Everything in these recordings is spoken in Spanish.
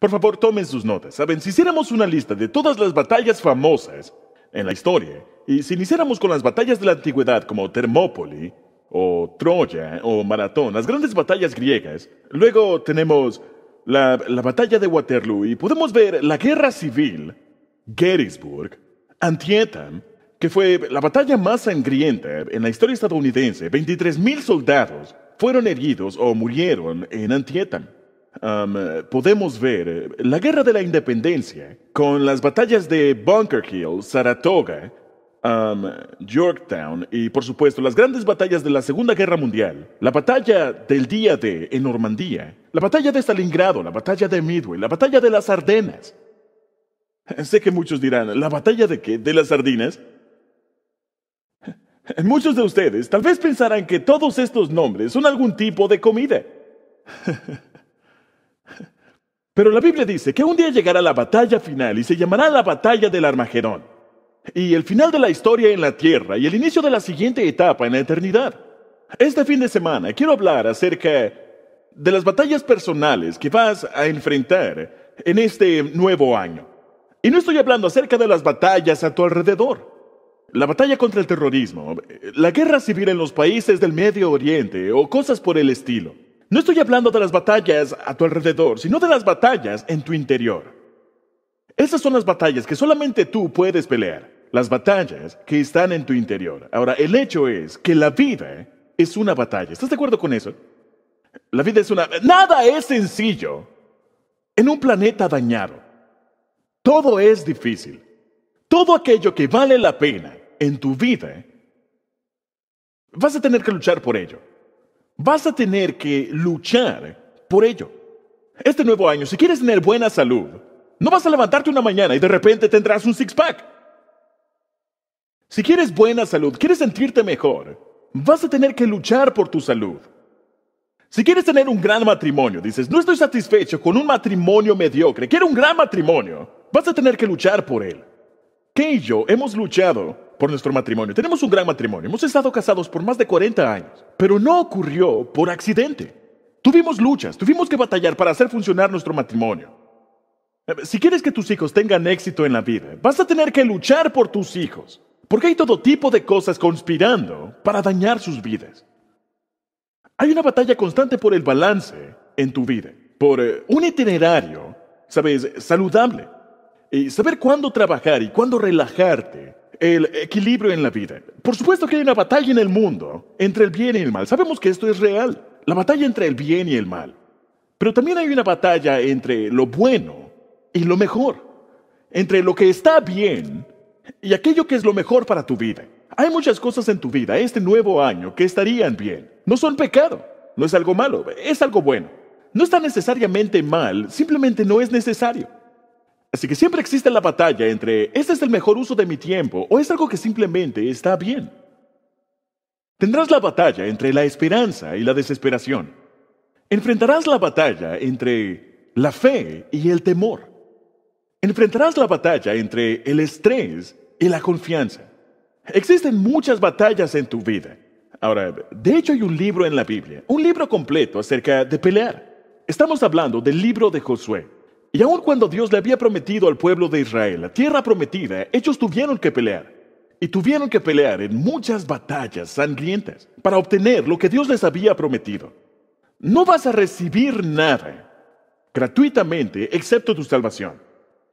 Por favor, tomen sus notas. Saben, si hiciéramos una lista de todas las batallas famosas en la historia, y si iniciáramos con las batallas de la antigüedad como Termópoli, o Troya, o Maratón, las grandes batallas griegas, luego tenemos la, batalla de Waterloo y podemos ver la guerra civil, Gettysburg, Antietam, que fue la batalla más sangrienta en la historia estadounidense. 23.000 soldados fueron heridos o murieron en Antietam. Um, eh, podemos ver eh, la Guerra de la Independencia con las batallas de Bunker Hill, Saratoga, um, Yorktown y por supuesto las grandes batallas de la Segunda Guerra Mundial, la batalla del día de en Normandía, la batalla de Stalingrado, la batalla de Midway, la batalla de las Ardenas. Sé que muchos dirán, ¿la batalla de qué? ¿De las sardinas? Muchos de ustedes tal vez pensarán que todos estos nombres son algún tipo de comida. Pero la Biblia dice que un día llegará la batalla final y se llamará la batalla del Armagedón. Y el final de la historia en la tierra y el inicio de la siguiente etapa en la eternidad. Este fin de semana quiero hablar acerca de las batallas personales que vas a enfrentar en este nuevo año. Y no estoy hablando acerca de las batallas a tu alrededor. La batalla contra el terrorismo, eh, la guerra civil en los países del Medio Oriente o cosas por el estilo. No estoy hablando de las batallas a tu alrededor, sino de las batallas en tu interior. Esas son las batallas que solamente tú puedes pelear, las batallas que están en tu interior. Ahora, el hecho es que la vida es una batalla. ¿Estás de acuerdo con eso? La vida es una... Nada es sencillo. En un planeta dañado, todo es difícil. Todo aquello que vale la pena en tu vida, vas a tener que luchar por ello. Vas a tener que luchar por ello. Este nuevo año, si quieres tener buena salud, no vas a levantarte una mañana y de repente tendrás un six-pack. Si quieres buena salud, quieres sentirte mejor, vas a tener que luchar por tu salud. Si quieres tener un gran matrimonio, dices, no estoy satisfecho con un matrimonio mediocre, quiero un gran matrimonio, vas a tener que luchar por él. ¿Qué y yo hemos luchado por nuestro matrimonio. Tenemos un gran matrimonio. Hemos estado casados por más de 40 años, pero no ocurrió por accidente. Tuvimos luchas, tuvimos que batallar para hacer funcionar nuestro matrimonio. Eh, si quieres que tus hijos tengan éxito en la vida, vas a tener que luchar por tus hijos, porque hay todo tipo de cosas conspirando para dañar sus vidas. Hay una batalla constante por el balance en tu vida, por eh, un itinerario, sabes, saludable, y saber cuándo trabajar y cuándo relajarte el equilibrio en la vida. Por supuesto que hay una batalla en el mundo entre el bien y el mal. Sabemos que esto es real. La batalla entre el bien y el mal. Pero también hay una batalla entre lo bueno y lo mejor. Entre lo que está bien y aquello que es lo mejor para tu vida. Hay muchas cosas en tu vida este nuevo año que estarían bien. No son pecado. No es algo malo. Es algo bueno. No está necesariamente mal. Simplemente no es necesario. Así que siempre existe la batalla entre este es el mejor uso de mi tiempo o es algo que simplemente está bien. Tendrás la batalla entre la esperanza y la desesperación. Enfrentarás la batalla entre la fe y el temor. Enfrentarás la batalla entre el estrés y la confianza. Existen muchas batallas en tu vida. Ahora, de hecho hay un libro en la Biblia, un libro completo acerca de pelear. Estamos hablando del libro de Josué. Y aun cuando Dios le había prometido al pueblo de Israel la tierra prometida, ellos tuvieron que pelear. Y tuvieron que pelear en muchas batallas sangrientas para obtener lo que Dios les había prometido. No vas a recibir nada gratuitamente excepto tu salvación.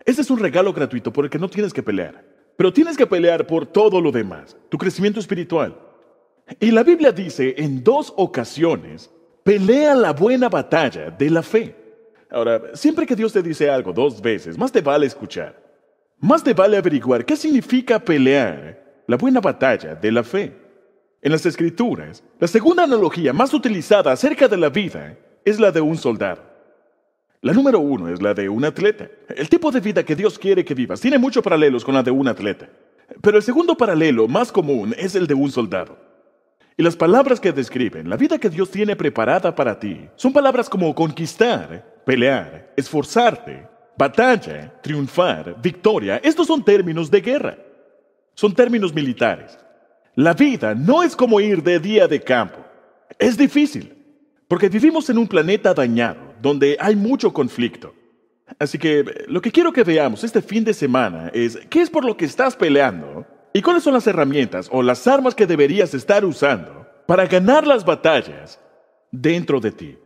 Ese es un regalo gratuito por el que no tienes que pelear. Pero tienes que pelear por todo lo demás, tu crecimiento espiritual. Y la Biblia dice en dos ocasiones, pelea la buena batalla de la fe. Ahora, siempre que Dios te dice algo dos veces, más te vale escuchar. Más te vale averiguar qué significa pelear la buena batalla de la fe. En las escrituras, la segunda analogía más utilizada acerca de la vida es la de un soldado. La número uno es la de un atleta. El tipo de vida que Dios quiere que vivas tiene muchos paralelos con la de un atleta. Pero el segundo paralelo más común es el de un soldado. Y las palabras que describen la vida que Dios tiene preparada para ti son palabras como conquistar, pelear, esforzarte, batalla, triunfar, victoria. Estos son términos de guerra. Son términos militares. La vida no es como ir de día de campo. Es difícil, porque vivimos en un planeta dañado, donde hay mucho conflicto. Así que eh, lo que quiero que veamos este fin de semana es qué es por lo que estás peleando y cuáles son las herramientas o las armas que deberías estar usando para ganar las batallas dentro de ti.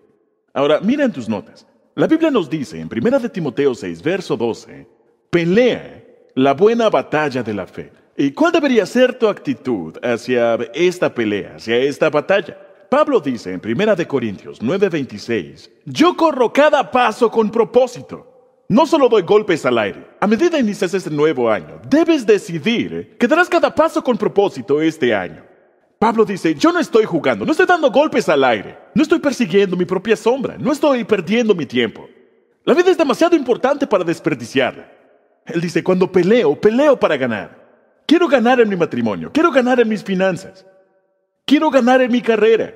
Ahora, mira en tus notas. La Biblia nos dice en 1 de Timoteo 6, verso 12, pelea la buena batalla de la fe. ¿Y cuál debería ser tu actitud hacia esta pelea, hacia esta batalla? Pablo dice en 1 de Corintios 26, yo corro cada paso con propósito. No solo doy golpes al aire. A medida que inicias este nuevo año, debes decidir que darás cada paso con propósito este año. Pablo dice, yo no estoy jugando, no estoy dando golpes al aire, no estoy persiguiendo mi propia sombra, no estoy perdiendo mi tiempo. La vida es demasiado importante para desperdiciarla. Él dice, cuando peleo, peleo para ganar. Quiero ganar en mi matrimonio, quiero ganar en mis finanzas, quiero ganar en mi carrera,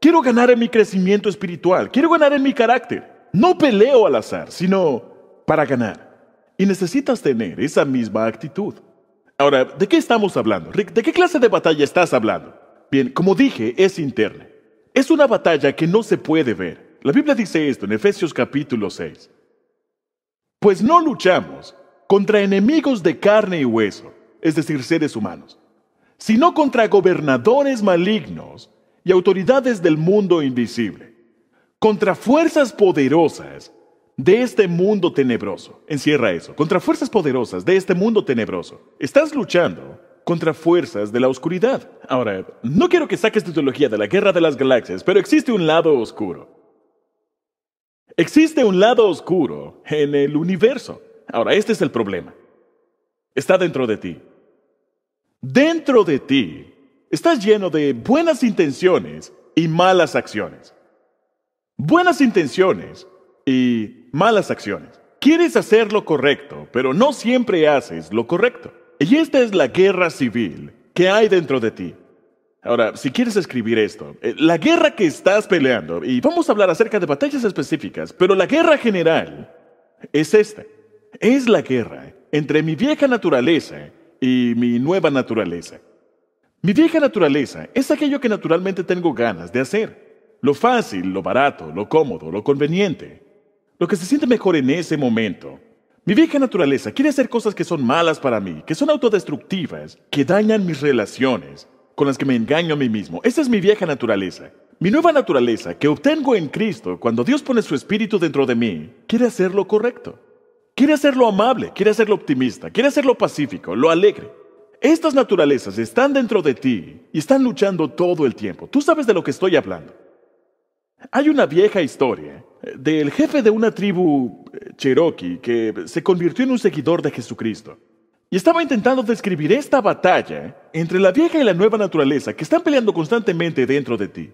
quiero ganar en mi crecimiento espiritual, quiero ganar en mi carácter. No peleo al azar, sino para ganar. Y necesitas tener esa misma actitud. Ahora, ¿de qué estamos hablando? Rick, ¿de qué clase de batalla estás hablando? Bien, como dije, es interna. Es una batalla que no se puede ver. La Biblia dice esto en Efesios capítulo 6. Pues no luchamos contra enemigos de carne y hueso, es decir, seres humanos, sino contra gobernadores malignos y autoridades del mundo invisible, contra fuerzas poderosas de este mundo tenebroso. Encierra eso, contra fuerzas poderosas de este mundo tenebroso. Estás luchando contra fuerzas de la oscuridad. Ahora, no quiero que saques tu teología de la guerra de las galaxias, pero existe un lado oscuro. Existe un lado oscuro en el universo. Ahora, este es el problema. Está dentro de ti. Dentro de ti estás lleno de buenas intenciones y malas acciones. Buenas intenciones y malas acciones. Quieres hacer lo correcto, pero no siempre haces lo correcto. Y esta es la guerra civil que hay dentro de ti. Ahora, si quieres escribir esto, eh, la guerra que estás peleando, y vamos a hablar acerca de batallas específicas, pero la guerra general es esta. Es la guerra entre mi vieja naturaleza y mi nueva naturaleza. Mi vieja naturaleza es aquello que naturalmente tengo ganas de hacer. Lo fácil, lo barato, lo cómodo, lo conveniente. Lo que se siente mejor en ese momento. Mi vieja naturaleza quiere hacer cosas que son malas para mí, que son autodestructivas, que dañan mis relaciones, con las que me engaño a mí mismo. Esa es mi vieja naturaleza. Mi nueva naturaleza, que obtengo en Cristo cuando Dios pone su espíritu dentro de mí, quiere hacer lo correcto. Quiere hacerlo amable, quiere hacerlo optimista, quiere hacerlo pacífico, lo alegre. Estas naturalezas están dentro de ti y están luchando todo el tiempo. Tú sabes de lo que estoy hablando. Hay una vieja historia eh, del jefe de una tribu Cherokee que se convirtió en un seguidor de Jesucristo. Y estaba intentando describir esta batalla entre la vieja y la nueva naturaleza que están peleando constantemente dentro de ti.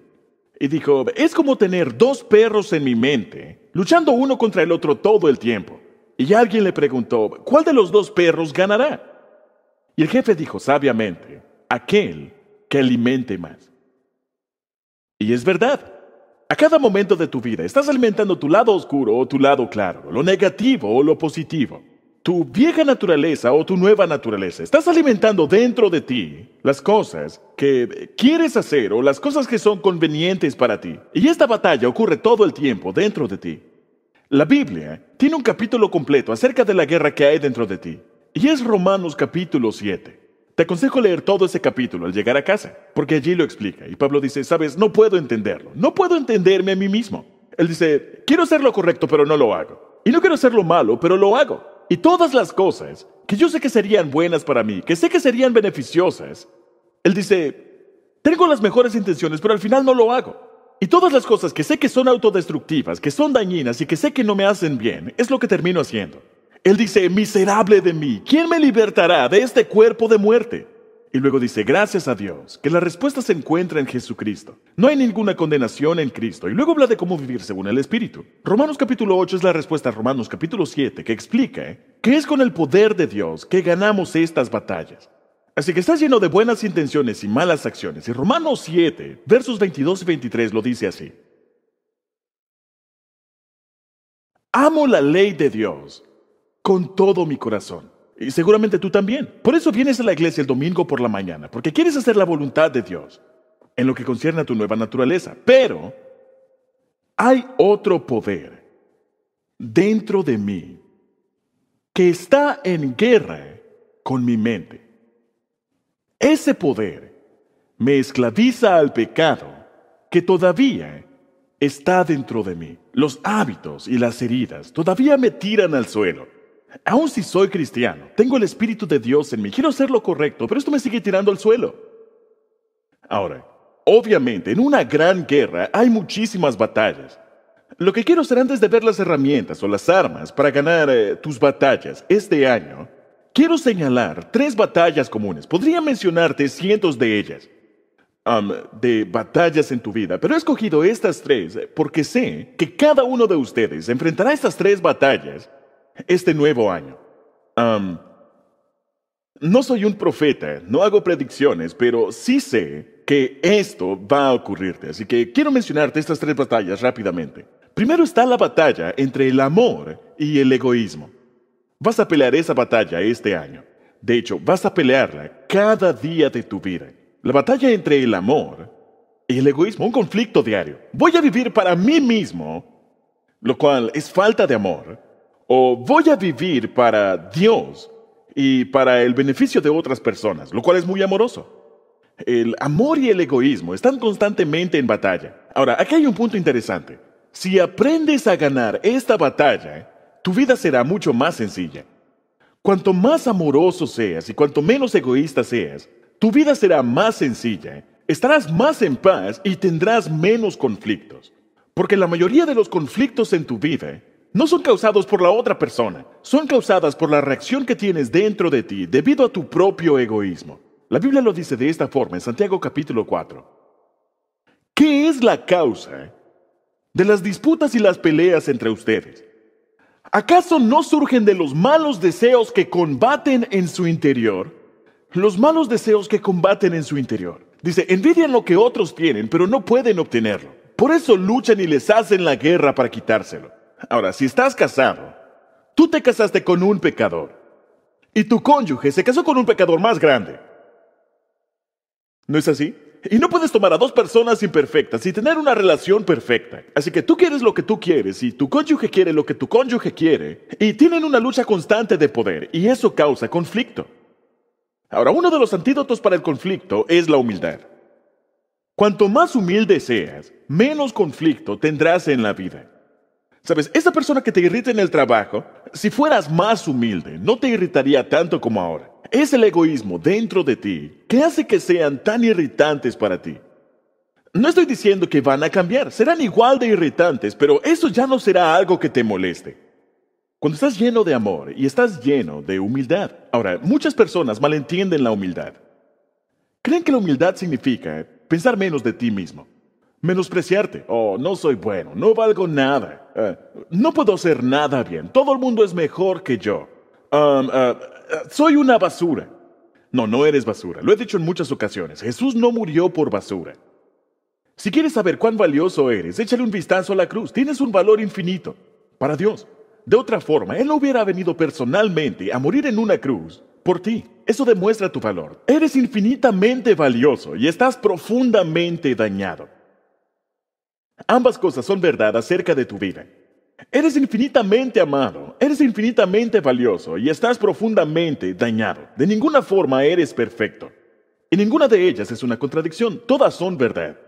Y dijo, es como tener dos perros en mi mente, luchando uno contra el otro todo el tiempo. Y alguien le preguntó, ¿cuál de los dos perros ganará? Y el jefe dijo sabiamente, aquel que alimente más. Y es verdad. A cada momento de tu vida estás alimentando tu lado oscuro o tu lado claro, lo negativo o lo positivo, tu vieja naturaleza o tu nueva naturaleza. Estás alimentando dentro de ti las cosas que quieres hacer o las cosas que son convenientes para ti. Y esta batalla ocurre todo el tiempo dentro de ti. La Biblia tiene un capítulo completo acerca de la guerra que hay dentro de ti. Y es Romanos capítulo 7. Te aconsejo leer todo ese capítulo al llegar a casa, porque allí lo explica. Y Pablo dice, sabes, no puedo entenderlo, no puedo entenderme a mí mismo. Él dice, quiero hacer lo correcto, pero no lo hago. Y no quiero hacer lo malo, pero lo hago. Y todas las cosas que yo sé que serían buenas para mí, que sé que serían beneficiosas, él dice, tengo las mejores intenciones, pero al final no lo hago. Y todas las cosas que sé que son autodestructivas, que son dañinas y que sé que no me hacen bien, es lo que termino haciendo. Él dice, miserable de mí, ¿quién me libertará de este cuerpo de muerte? Y luego dice, gracias a Dios, que la respuesta se encuentra en Jesucristo. No hay ninguna condenación en Cristo. Y luego habla de cómo vivir según el Espíritu. Romanos capítulo 8 es la respuesta a Romanos capítulo 7, que explica ¿eh? que es con el poder de Dios que ganamos estas batallas. Así que está lleno de buenas intenciones y malas acciones. Y Romanos 7, versos 22 y 23 lo dice así. Amo la ley de Dios con todo mi corazón. Y seguramente tú también. Por eso vienes a la iglesia el domingo por la mañana, porque quieres hacer la voluntad de Dios en lo que concierne a tu nueva naturaleza. Pero hay otro poder dentro de mí que está en guerra con mi mente. Ese poder me esclaviza al pecado que todavía está dentro de mí. Los hábitos y las heridas todavía me tiran al suelo aun si soy cristiano, tengo el Espíritu de Dios en mí, quiero hacer lo correcto, pero esto me sigue tirando al suelo. Ahora, obviamente, en una gran guerra hay muchísimas batallas. Lo que quiero hacer antes de ver las herramientas o las armas para ganar eh, tus batallas este año, quiero señalar tres batallas comunes. Podría mencionarte cientos de ellas, de batallas en tu vida, pero he escogido estas tres porque sé que cada uno de ustedes enfrentará estas tres batallas este nuevo año. no soy un profeta, no hago predicciones, pero sí sé que esto va a ocurrirte, así que quiero mencionarte estas tres batallas rápidamente. Primero está la batalla entre el amor y el egoísmo. Vas a pelear esa batalla este año. De hecho, vas a pelearla cada día de tu vida. La batalla entre el amor y el egoísmo, un conflicto diario. Voy a vivir para mí mismo, lo cual es falta de amor, o voy a vivir para Dios y para el beneficio de otras personas, lo cual es muy amoroso. El amor y el egoísmo están constantemente en batalla. Ahora, aquí hay un punto interesante. Si aprendes a ganar esta batalla, tu vida será mucho más sencilla. Cuanto más amoroso seas y cuanto menos egoísta seas, tu vida será más sencilla, estarás más en paz y tendrás menos conflictos. Porque la mayoría de los conflictos en tu vida no son causados por la otra persona, son causadas por la reacción que tienes dentro de ti debido a tu propio egoísmo. La Biblia lo dice de esta forma en Santiago capítulo 4. ¿Qué es la causa de las disputas y las peleas entre ustedes? ¿Acaso no surgen de los malos deseos que combaten en su interior? Los malos deseos que combaten en su interior. Dice, envidian lo que otros tienen, pero no pueden obtenerlo. Por eso luchan y les hacen la guerra para quitárselo. Ahora, si estás casado, tú te casaste con un pecador y tu cónyuge se casó con un pecador más grande. ¿No es así? Y no puedes tomar a dos personas imperfectas y tener una relación perfecta. Así que tú quieres lo que tú quieres y tu cónyuge quiere lo que tu cónyuge quiere y tienen una lucha constante de poder y eso causa conflicto. Ahora, uno de los antídotos para el conflicto es la humildad. Cuanto más humilde seas, menos conflicto tendrás en la vida. Sabes, esa persona que te irrita en el trabajo, si fueras más humilde, no te irritaría tanto como ahora. Es el egoísmo dentro de ti que hace que sean tan irritantes para ti. No estoy diciendo que van a cambiar, serán igual de irritantes, pero eso ya no será algo que te moleste. Cuando estás lleno de amor y estás lleno de humildad. Ahora, muchas personas malentienden la humildad. Creen que la humildad significa pensar menos de ti mismo. Menospreciarte. Oh, no soy bueno, no valgo nada. Eh, no puedo hacer nada bien. Todo el mundo es mejor que yo. Um, eh, soy una basura. No, no eres basura. Lo he dicho en muchas ocasiones. Jesús no murió por basura. Si quieres saber cuán valioso eres, échale un vistazo a la cruz. Tienes un valor infinito para Dios. De otra forma, Él no hubiera venido personalmente a morir en una cruz por ti. Eso demuestra tu valor. Eres infinitamente valioso y estás profundamente dañado. Ambas cosas son verdad acerca de tu vida. Eres infinitamente amado, eres infinitamente valioso y estás profundamente dañado. De ninguna forma eres perfecto. Y ninguna de ellas es una contradicción, todas son verdad.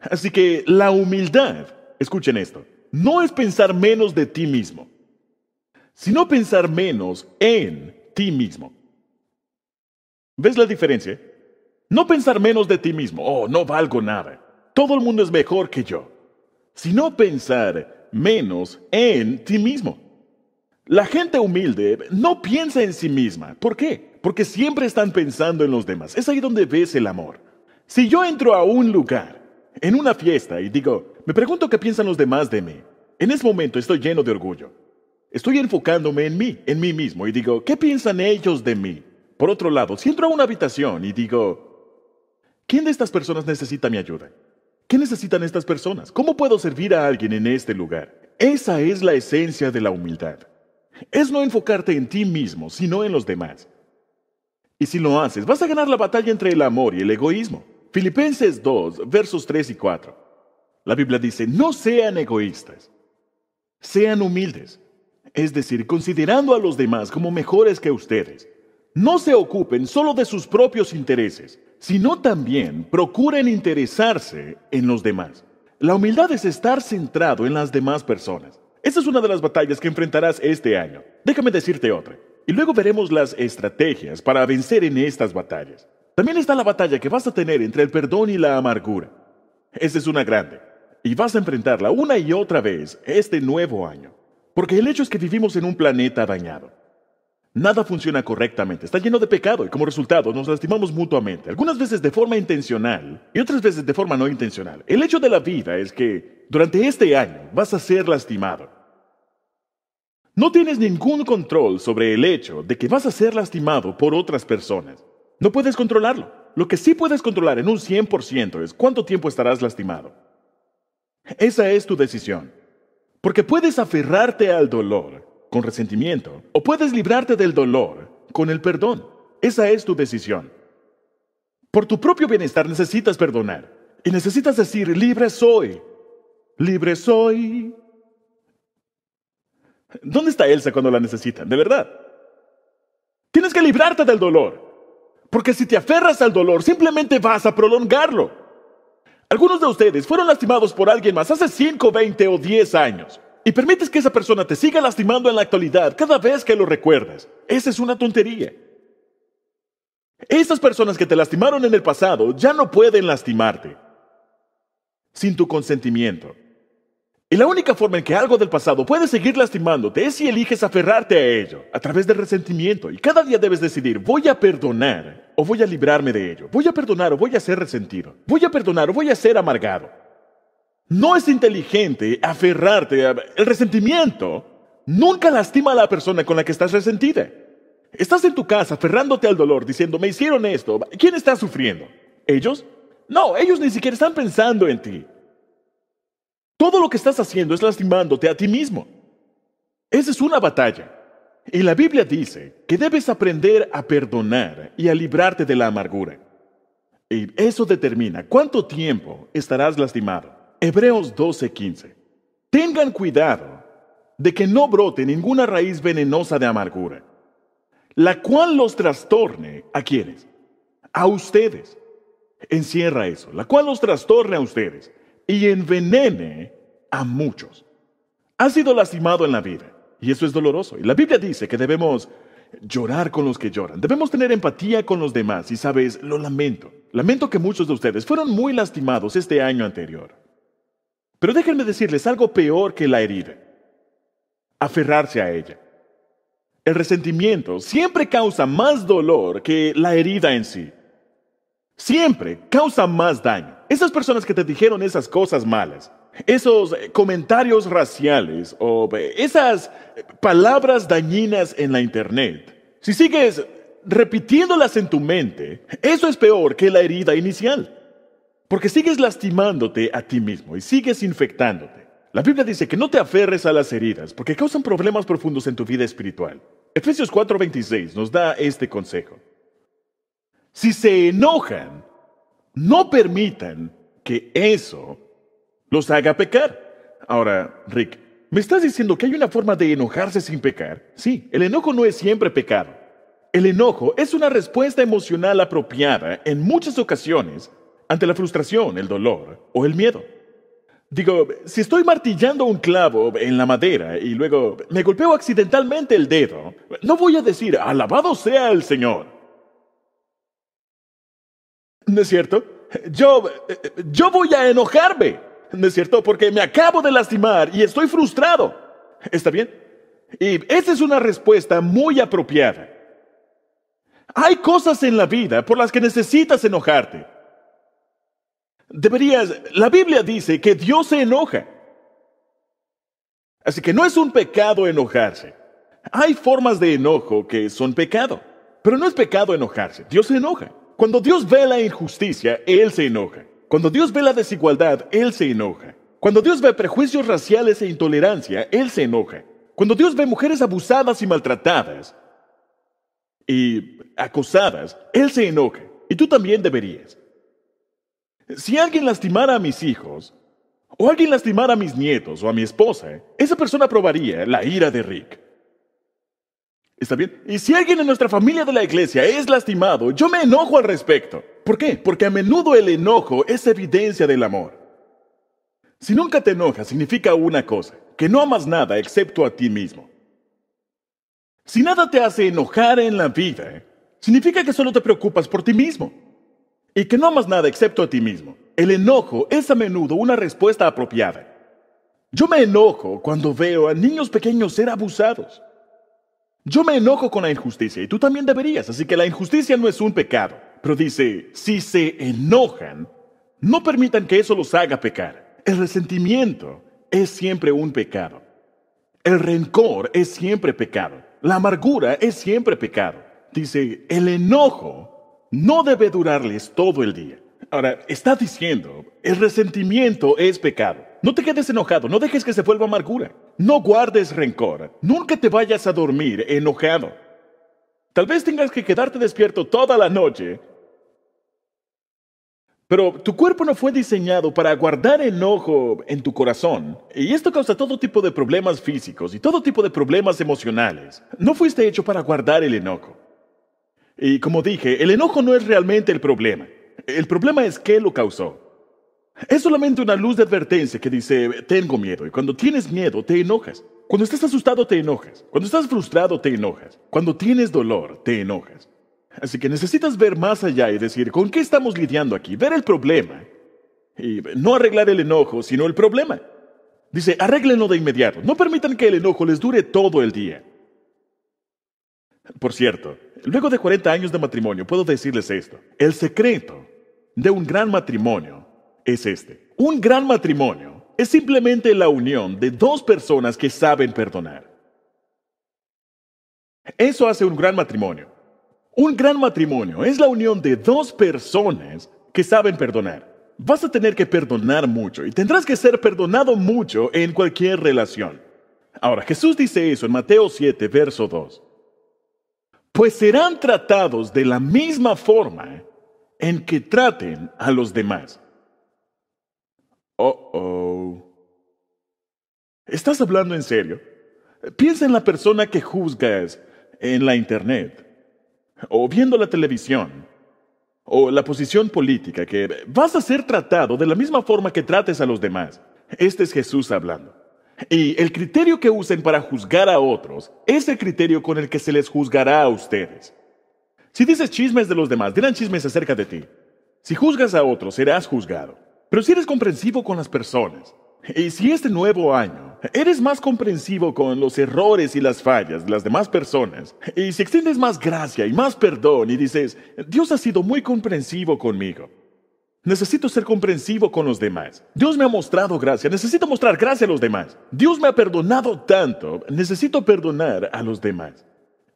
Así que la humildad, escuchen esto, no es pensar menos de ti mismo, sino pensar menos en ti mismo. ¿Ves la diferencia? No pensar menos de ti mismo, oh, no valgo nada, todo el mundo es mejor que yo sino pensar menos en ti mismo. La gente humilde no piensa en sí misma. ¿Por qué? Porque siempre están pensando en los demás. Es ahí donde ves el amor. Si yo entro a un lugar, en una fiesta, y digo, me pregunto qué piensan los demás de mí, en ese momento estoy lleno de orgullo. Estoy enfocándome en mí, en mí mismo, y digo, ¿qué piensan ellos de mí? Por otro lado, si entro a una habitación y digo, ¿quién de estas personas necesita mi ayuda? ¿Qué necesitan estas personas? ¿Cómo puedo servir a alguien en este lugar? Esa es la esencia de la humildad. Es no enfocarte en ti mismo, sino en los demás. Y si lo haces, vas a ganar la batalla entre el amor y el egoísmo. Filipenses 2, versos 3 y 4. La Biblia dice, no sean egoístas, sean humildes, es decir, considerando a los demás como mejores que ustedes. No se ocupen solo de sus propios intereses, sino también procuren interesarse en los demás. La humildad es estar centrado en las demás personas. Esa es una de las batallas que enfrentarás este año. Déjame decirte otra. Y luego veremos las estrategias para vencer en estas batallas. También está la batalla que vas a tener entre el perdón y la amargura. Esa es una grande. Y vas a enfrentarla una y otra vez este nuevo año. Porque el hecho es que vivimos en un planeta dañado. Nada funciona correctamente, está lleno de pecado y como resultado nos lastimamos mutuamente, algunas veces de forma intencional y otras veces de forma no intencional. El hecho de la vida es que durante este año vas a ser lastimado. No tienes ningún control sobre el hecho de que vas a ser lastimado por otras personas. No puedes controlarlo. Lo que sí puedes controlar en un 100% es cuánto tiempo estarás lastimado. Esa es tu decisión. Porque puedes aferrarte al dolor con resentimiento, o puedes librarte del dolor con el perdón. Esa es tu decisión. Por tu propio bienestar necesitas perdonar y necesitas decir, libre soy, libre soy. ¿Dónde está Elsa cuando la necesitan? De verdad. Tienes que librarte del dolor, porque si te aferras al dolor, simplemente vas a prolongarlo. Algunos de ustedes fueron lastimados por alguien más hace 5, 20 o 10 años y permites que esa persona te siga lastimando en la actualidad cada vez que lo recuerdas. Esa es una tontería. Esas personas que te lastimaron en el pasado ya no pueden lastimarte sin tu consentimiento. Y la única forma en que algo del pasado puede seguir lastimándote es si eliges aferrarte a ello a través del resentimiento. Y cada día debes decidir, voy a perdonar o voy a librarme de ello. Voy a perdonar o voy a ser resentido. Voy a perdonar o voy a ser amargado. No es inteligente aferrarte al El resentimiento nunca lastima a la persona con la que estás resentida. Estás en tu casa aferrándote al dolor, diciendo, me hicieron esto. ¿Quién está sufriendo? ¿Ellos? No, ellos ni siquiera están pensando en ti. Todo lo que estás haciendo es lastimándote a ti mismo. Esa es una batalla. Y la Biblia dice que debes aprender a perdonar y a librarte de la amargura. Y eso determina cuánto tiempo estarás lastimado. Hebreos 12:15. Tengan cuidado de que no brote ninguna raíz venenosa de amargura, la cual los trastorne a quienes? A ustedes. Encierra eso, la cual los trastorne a ustedes y envenene a muchos. ha sido lastimado en la vida y eso es doloroso. Y la Biblia dice que debemos llorar con los que lloran, debemos tener empatía con los demás y sabes, lo lamento. Lamento que muchos de ustedes fueron muy lastimados este año anterior. Pero déjenme decirles algo peor que la herida. Aferrarse a ella. El resentimiento siempre causa más dolor que la herida en sí. Siempre causa más daño. Esas personas que te dijeron esas cosas malas, esos eh, comentarios raciales o eh, esas eh, palabras dañinas en la internet, si sigues repitiéndolas en tu mente, eso es peor que la herida inicial. Porque sigues lastimándote a ti mismo y sigues infectándote. La Biblia dice que no te aferres a las heridas porque causan problemas profundos en tu vida espiritual. Efesios 4:26 nos da este consejo. Si se enojan, no permitan que eso los haga pecar. Ahora, Rick, ¿me estás diciendo que hay una forma de enojarse sin pecar? Sí, el enojo no es siempre pecado. El enojo es una respuesta emocional apropiada en muchas ocasiones ante la frustración, el dolor o el miedo. Digo, si estoy martillando un clavo en la madera y luego me golpeo accidentalmente el dedo, no voy a decir, alabado sea el Señor. ¿No es cierto? Yo, yo voy a enojarme. ¿No es cierto? Porque me acabo de lastimar y estoy frustrado. ¿Está bien? Y esa es una respuesta muy apropiada. Hay cosas en la vida por las que necesitas enojarte. Deberías, la Biblia dice que Dios se enoja. Así que no es un pecado enojarse. Hay formas de enojo que son pecado, pero no es pecado enojarse. Dios se enoja. Cuando Dios ve la injusticia, Él se enoja. Cuando Dios ve la desigualdad, Él se enoja. Cuando Dios ve prejuicios raciales e intolerancia, Él se enoja. Cuando Dios ve mujeres abusadas y maltratadas y acosadas, Él se enoja. Y tú también deberías. Si alguien lastimara a mis hijos, o alguien lastimara a mis nietos o a mi esposa, esa persona probaría la ira de Rick. ¿Está bien? Y si alguien en nuestra familia de la iglesia es lastimado, yo me enojo al respecto. ¿Por qué? Porque a menudo el enojo es evidencia del amor. Si nunca te enojas, significa una cosa, que no amas nada excepto a ti mismo. Si nada te hace enojar en la vida, significa que solo te preocupas por ti mismo y que no amas nada excepto a ti mismo. El enojo es a menudo una respuesta apropiada. Yo me enojo cuando veo a niños pequeños ser abusados. Yo me enojo con la injusticia y tú también deberías, así que la injusticia no es un pecado. Pero dice, si se enojan, no permitan que eso los haga pecar. El resentimiento es siempre un pecado. El rencor es siempre pecado. La amargura es siempre pecado. Dice, el enojo no debe durarles todo el día. Ahora, está diciendo, el resentimiento es pecado. No te quedes enojado, no dejes que se vuelva amargura. No guardes rencor, nunca te vayas a dormir enojado. Tal vez tengas que quedarte despierto toda la noche. Pero tu cuerpo no fue diseñado para guardar enojo en tu corazón. Y esto causa todo tipo de problemas físicos y todo tipo de problemas emocionales. No fuiste hecho para guardar el enojo. Y como dije, el enojo no es realmente el problema. El problema es qué lo causó. Es solamente una luz de advertencia que dice, tengo miedo. Y cuando tienes miedo, te enojas. Cuando estás asustado, te enojas. Cuando estás frustrado, te enojas. Cuando tienes dolor, te enojas. Así que necesitas ver más allá y decir, ¿con qué estamos lidiando aquí? Ver el problema. Y no arreglar el enojo, sino el problema. Dice, arréglenlo de inmediato. No permitan que el enojo les dure todo el día. Por cierto, Luego de 40 años de matrimonio, puedo decirles esto. El secreto de un gran matrimonio es este. Un gran matrimonio es simplemente la unión de dos personas que saben perdonar. Eso hace un gran matrimonio. Un gran matrimonio es la unión de dos personas que saben perdonar. Vas a tener que perdonar mucho y tendrás que ser perdonado mucho en cualquier relación. Ahora, Jesús dice eso en Mateo 7, verso 2 pues serán tratados de la misma forma en que traten a los demás. Oh, oh. ¿Estás hablando en serio? Piensa en la persona que juzgas en la internet, o viendo la televisión, o la posición política, que vas a ser tratado de la misma forma que trates a los demás. Este es Jesús hablando. Y el criterio que usen para juzgar a otros es el criterio con el que se les juzgará a ustedes. Si dices chismes de los demás, dirán chismes acerca de ti. Si juzgas a otros, serás juzgado. Pero si eres comprensivo con las personas, y si este nuevo año eres más comprensivo con los errores y las fallas de las demás personas, y si extiendes más gracia y más perdón y dices, Dios ha sido muy comprensivo conmigo, Necesito ser comprensivo con los demás. Dios me ha mostrado gracia. Necesito mostrar gracia a los demás. Dios me ha perdonado tanto. Necesito perdonar a los demás.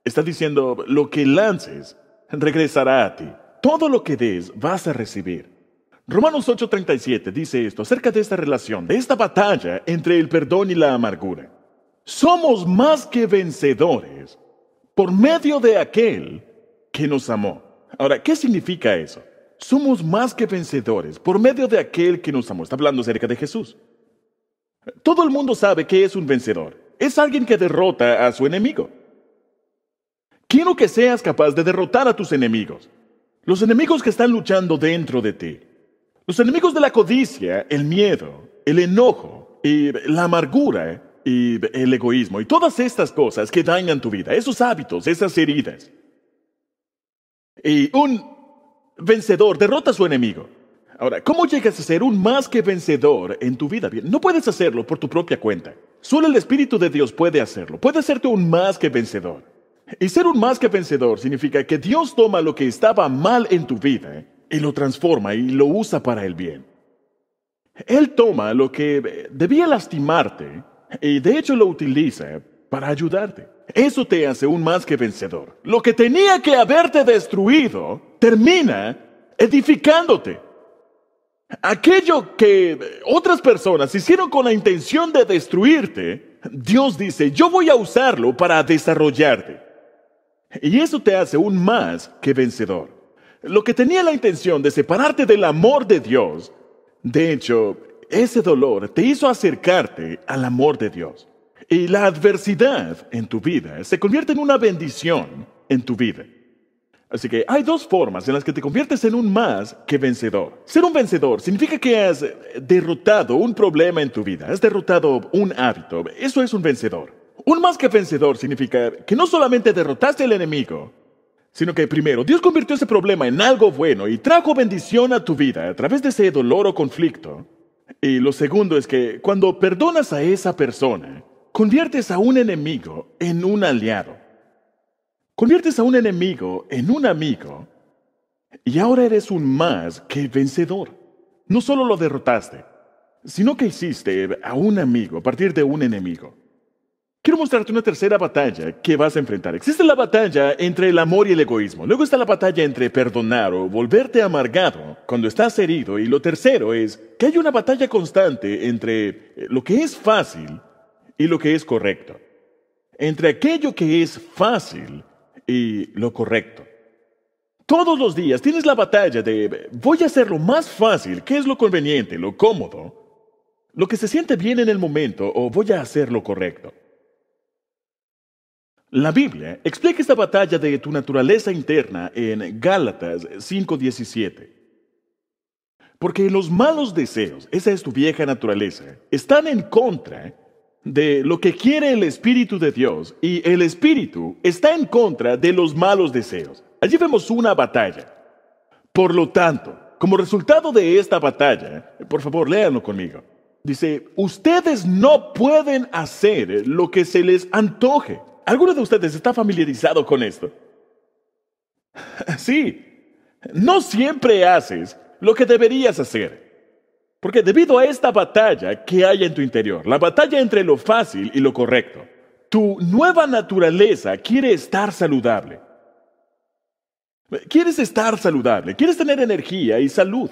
Está diciendo, lo que lances regresará a ti. Todo lo que des vas a recibir. Romanos 8:37 dice esto acerca de esta relación, de esta batalla entre el perdón y la amargura. Somos más que vencedores por medio de aquel que nos amó. Ahora, ¿qué significa eso? somos más que vencedores por medio de aquel que nos amó. Está hablando acerca de Jesús. Todo el mundo sabe que es un vencedor. Es alguien que derrota a su enemigo. Quiero que seas capaz de derrotar a tus enemigos. Los enemigos que están luchando dentro de ti. Los enemigos de la codicia, el miedo, el enojo y la amargura y el egoísmo y todas estas cosas que dañan tu vida, esos hábitos, esas heridas. Y un vencedor, derrota a su enemigo. Ahora, ¿cómo llegas a ser un más que vencedor en tu vida? Bien, no puedes hacerlo por tu propia cuenta. Solo el Espíritu de Dios puede hacerlo. Puede hacerte un más que vencedor. Y ser un más que vencedor significa que Dios toma lo que estaba mal en tu vida eh, y lo transforma y lo usa para el bien. Él toma lo que eh, debía lastimarte eh, y de hecho lo utiliza para ayudarte. Eso te hace un más que vencedor. Lo que tenía que haberte destruido termina edificándote. Aquello que otras personas hicieron con la intención de destruirte, Dios dice, yo voy a usarlo para desarrollarte. Y eso te hace un más que vencedor. Lo que tenía la intención de separarte del amor de Dios, de hecho, ese dolor te hizo acercarte al amor de Dios. Y la adversidad en tu vida se convierte en una bendición en tu vida. Así que hay dos formas en las que te conviertes en un más que vencedor. Ser un vencedor significa que has derrotado un problema en tu vida, has derrotado un hábito. Eso es un vencedor. Un más que vencedor significa que no solamente derrotaste al enemigo, sino que primero Dios convirtió ese problema en algo bueno y trajo bendición a tu vida a través de ese dolor o conflicto. Y lo segundo es que cuando perdonas a esa persona, Conviertes a un enemigo en un aliado. Conviertes a un enemigo en un amigo. Y ahora eres un más que vencedor. No solo lo derrotaste, sino que hiciste a un amigo a partir de un enemigo. Quiero mostrarte una tercera batalla que vas a enfrentar. Existe la batalla entre el amor y el egoísmo. Luego está la batalla entre perdonar o volverte amargado cuando estás herido. Y lo tercero es que hay una batalla constante entre lo que es fácil y lo que es correcto, entre aquello que es fácil y lo correcto. Todos los días tienes la batalla de voy a hacer lo más fácil, qué es lo conveniente, lo cómodo, lo que se siente bien en el momento o voy a hacer lo correcto. La Biblia explica esta batalla de tu naturaleza interna en Gálatas 5:17. Porque los malos deseos, esa es tu vieja naturaleza, están en contra de lo que quiere el Espíritu de Dios y el Espíritu está en contra de los malos deseos. Allí vemos una batalla. Por lo tanto, como resultado de esta batalla, por favor, léanlo conmigo. Dice, ustedes no pueden hacer lo que se les antoje. ¿Alguno de ustedes está familiarizado con esto? Sí, no siempre haces lo que deberías hacer. Porque debido a esta batalla que hay en tu interior, la batalla entre lo fácil y lo correcto, tu nueva naturaleza quiere estar saludable. Quieres estar saludable, quieres tener energía y salud.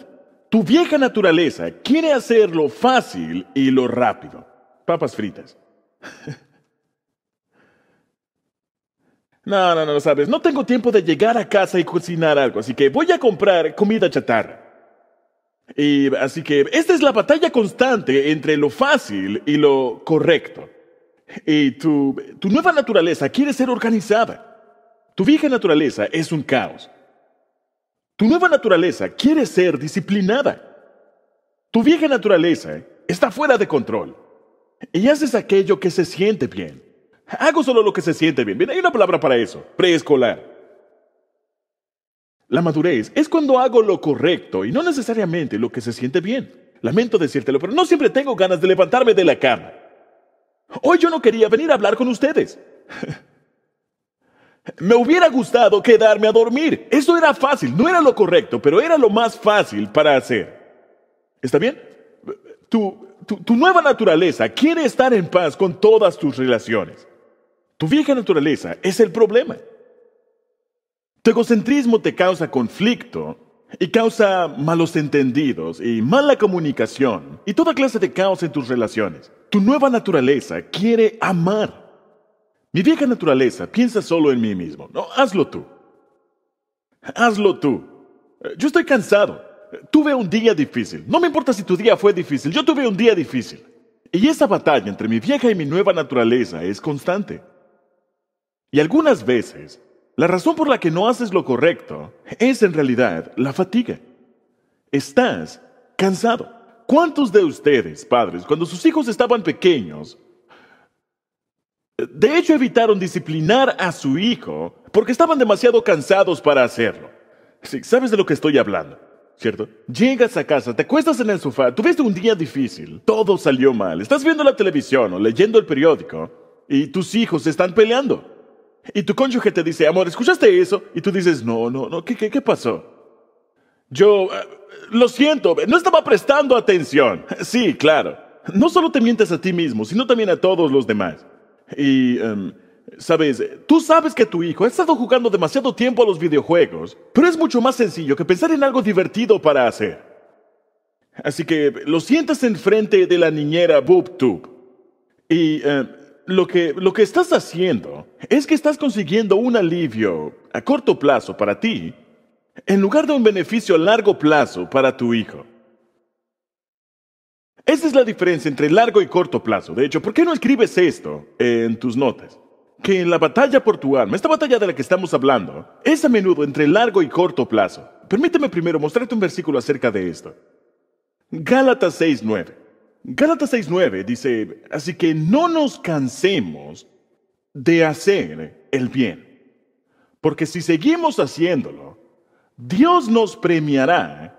Tu vieja naturaleza quiere hacer lo fácil y lo rápido. Papas fritas. No, no, no, sabes, no tengo tiempo de llegar a casa y cocinar algo, así que voy a comprar comida chatarra así que esta es la batalla constante entre lo fácil y lo correcto. Y tu, nueva naturaleza quiere ser organizada. Tu vieja naturaleza es un caos. Tu nueva naturaleza quiere ser disciplinada. Tu vieja naturaleza está fuera de control. Y haces aquello que se siente bien. Hago solo lo que se siente bien. Bien, hay una palabra para eso. Preescolar. La madurez es cuando hago lo correcto y no necesariamente lo que se siente bien. Lamento decírtelo, pero no siempre tengo ganas de levantarme de la cama. Hoy yo no quería venir a hablar con ustedes. Me hubiera gustado quedarme a dormir. Eso era fácil, no era lo correcto, pero era lo más fácil para hacer. ¿Está bien? Tu, tu, nueva naturaleza quiere estar en paz con todas tus relaciones. Tu vieja naturaleza es el problema. Tu egocentrismo te causa conflicto y causa malos entendidos y mala comunicación y toda clase de caos en tus relaciones. Tu nueva naturaleza quiere amar. Mi vieja naturaleza piensa solo en mí mismo. No, hazlo tú. Hazlo tú. Yo estoy cansado. Tuve un día difícil. No me importa si tu día fue difícil. Yo tuve un día difícil. Y esa batalla entre mi vieja y mi nueva naturaleza es constante. Y algunas veces la razón por la que no haces lo correcto es en realidad la fatiga. Estás cansado. ¿Cuántos de ustedes, padres, cuando sus hijos estaban pequeños, de hecho evitaron disciplinar a su hijo porque estaban demasiado cansados para hacerlo? Sí, sabes de lo que estoy hablando, ¿cierto? Llegas a casa, te acuestas en el sofá, tuviste un día difícil, todo salió mal, estás viendo la televisión o leyendo el periódico y tus hijos están peleando. Y tu cónyuge te dice, amor, ¿escuchaste eso? Y tú dices, no, no, no, ¿qué, qué, qué pasó? Yo, eh, lo siento, no estaba prestando atención. Sí, claro. No solo te mientes a ti mismo, sino también a todos los demás. Y, em, sabes, tú sabes que tu hijo ha estado jugando demasiado tiempo a los videojuegos, pero es mucho más sencillo que pensar en algo divertido para hacer. Así que lo sientas enfrente de la niñera BoobTube. Y... Em, lo que, estás haciendo es que estás consiguiendo un alivio a corto plazo para ti, en lugar de un beneficio a largo plazo para tu hijo. Esa es la diferencia entre largo y corto plazo. De hecho, ¿por qué no escribes esto en tus notas? Que en la batalla por tu alma, esta batalla de la que estamos hablando, es a menudo entre largo y corto plazo. Permíteme primero mostrarte un versículo acerca de esto. Gálatas 6.9. Gálatas 6.9 dice, así que no nos cansemos de hacer el bien, porque si seguimos haciéndolo, Dios nos premiará.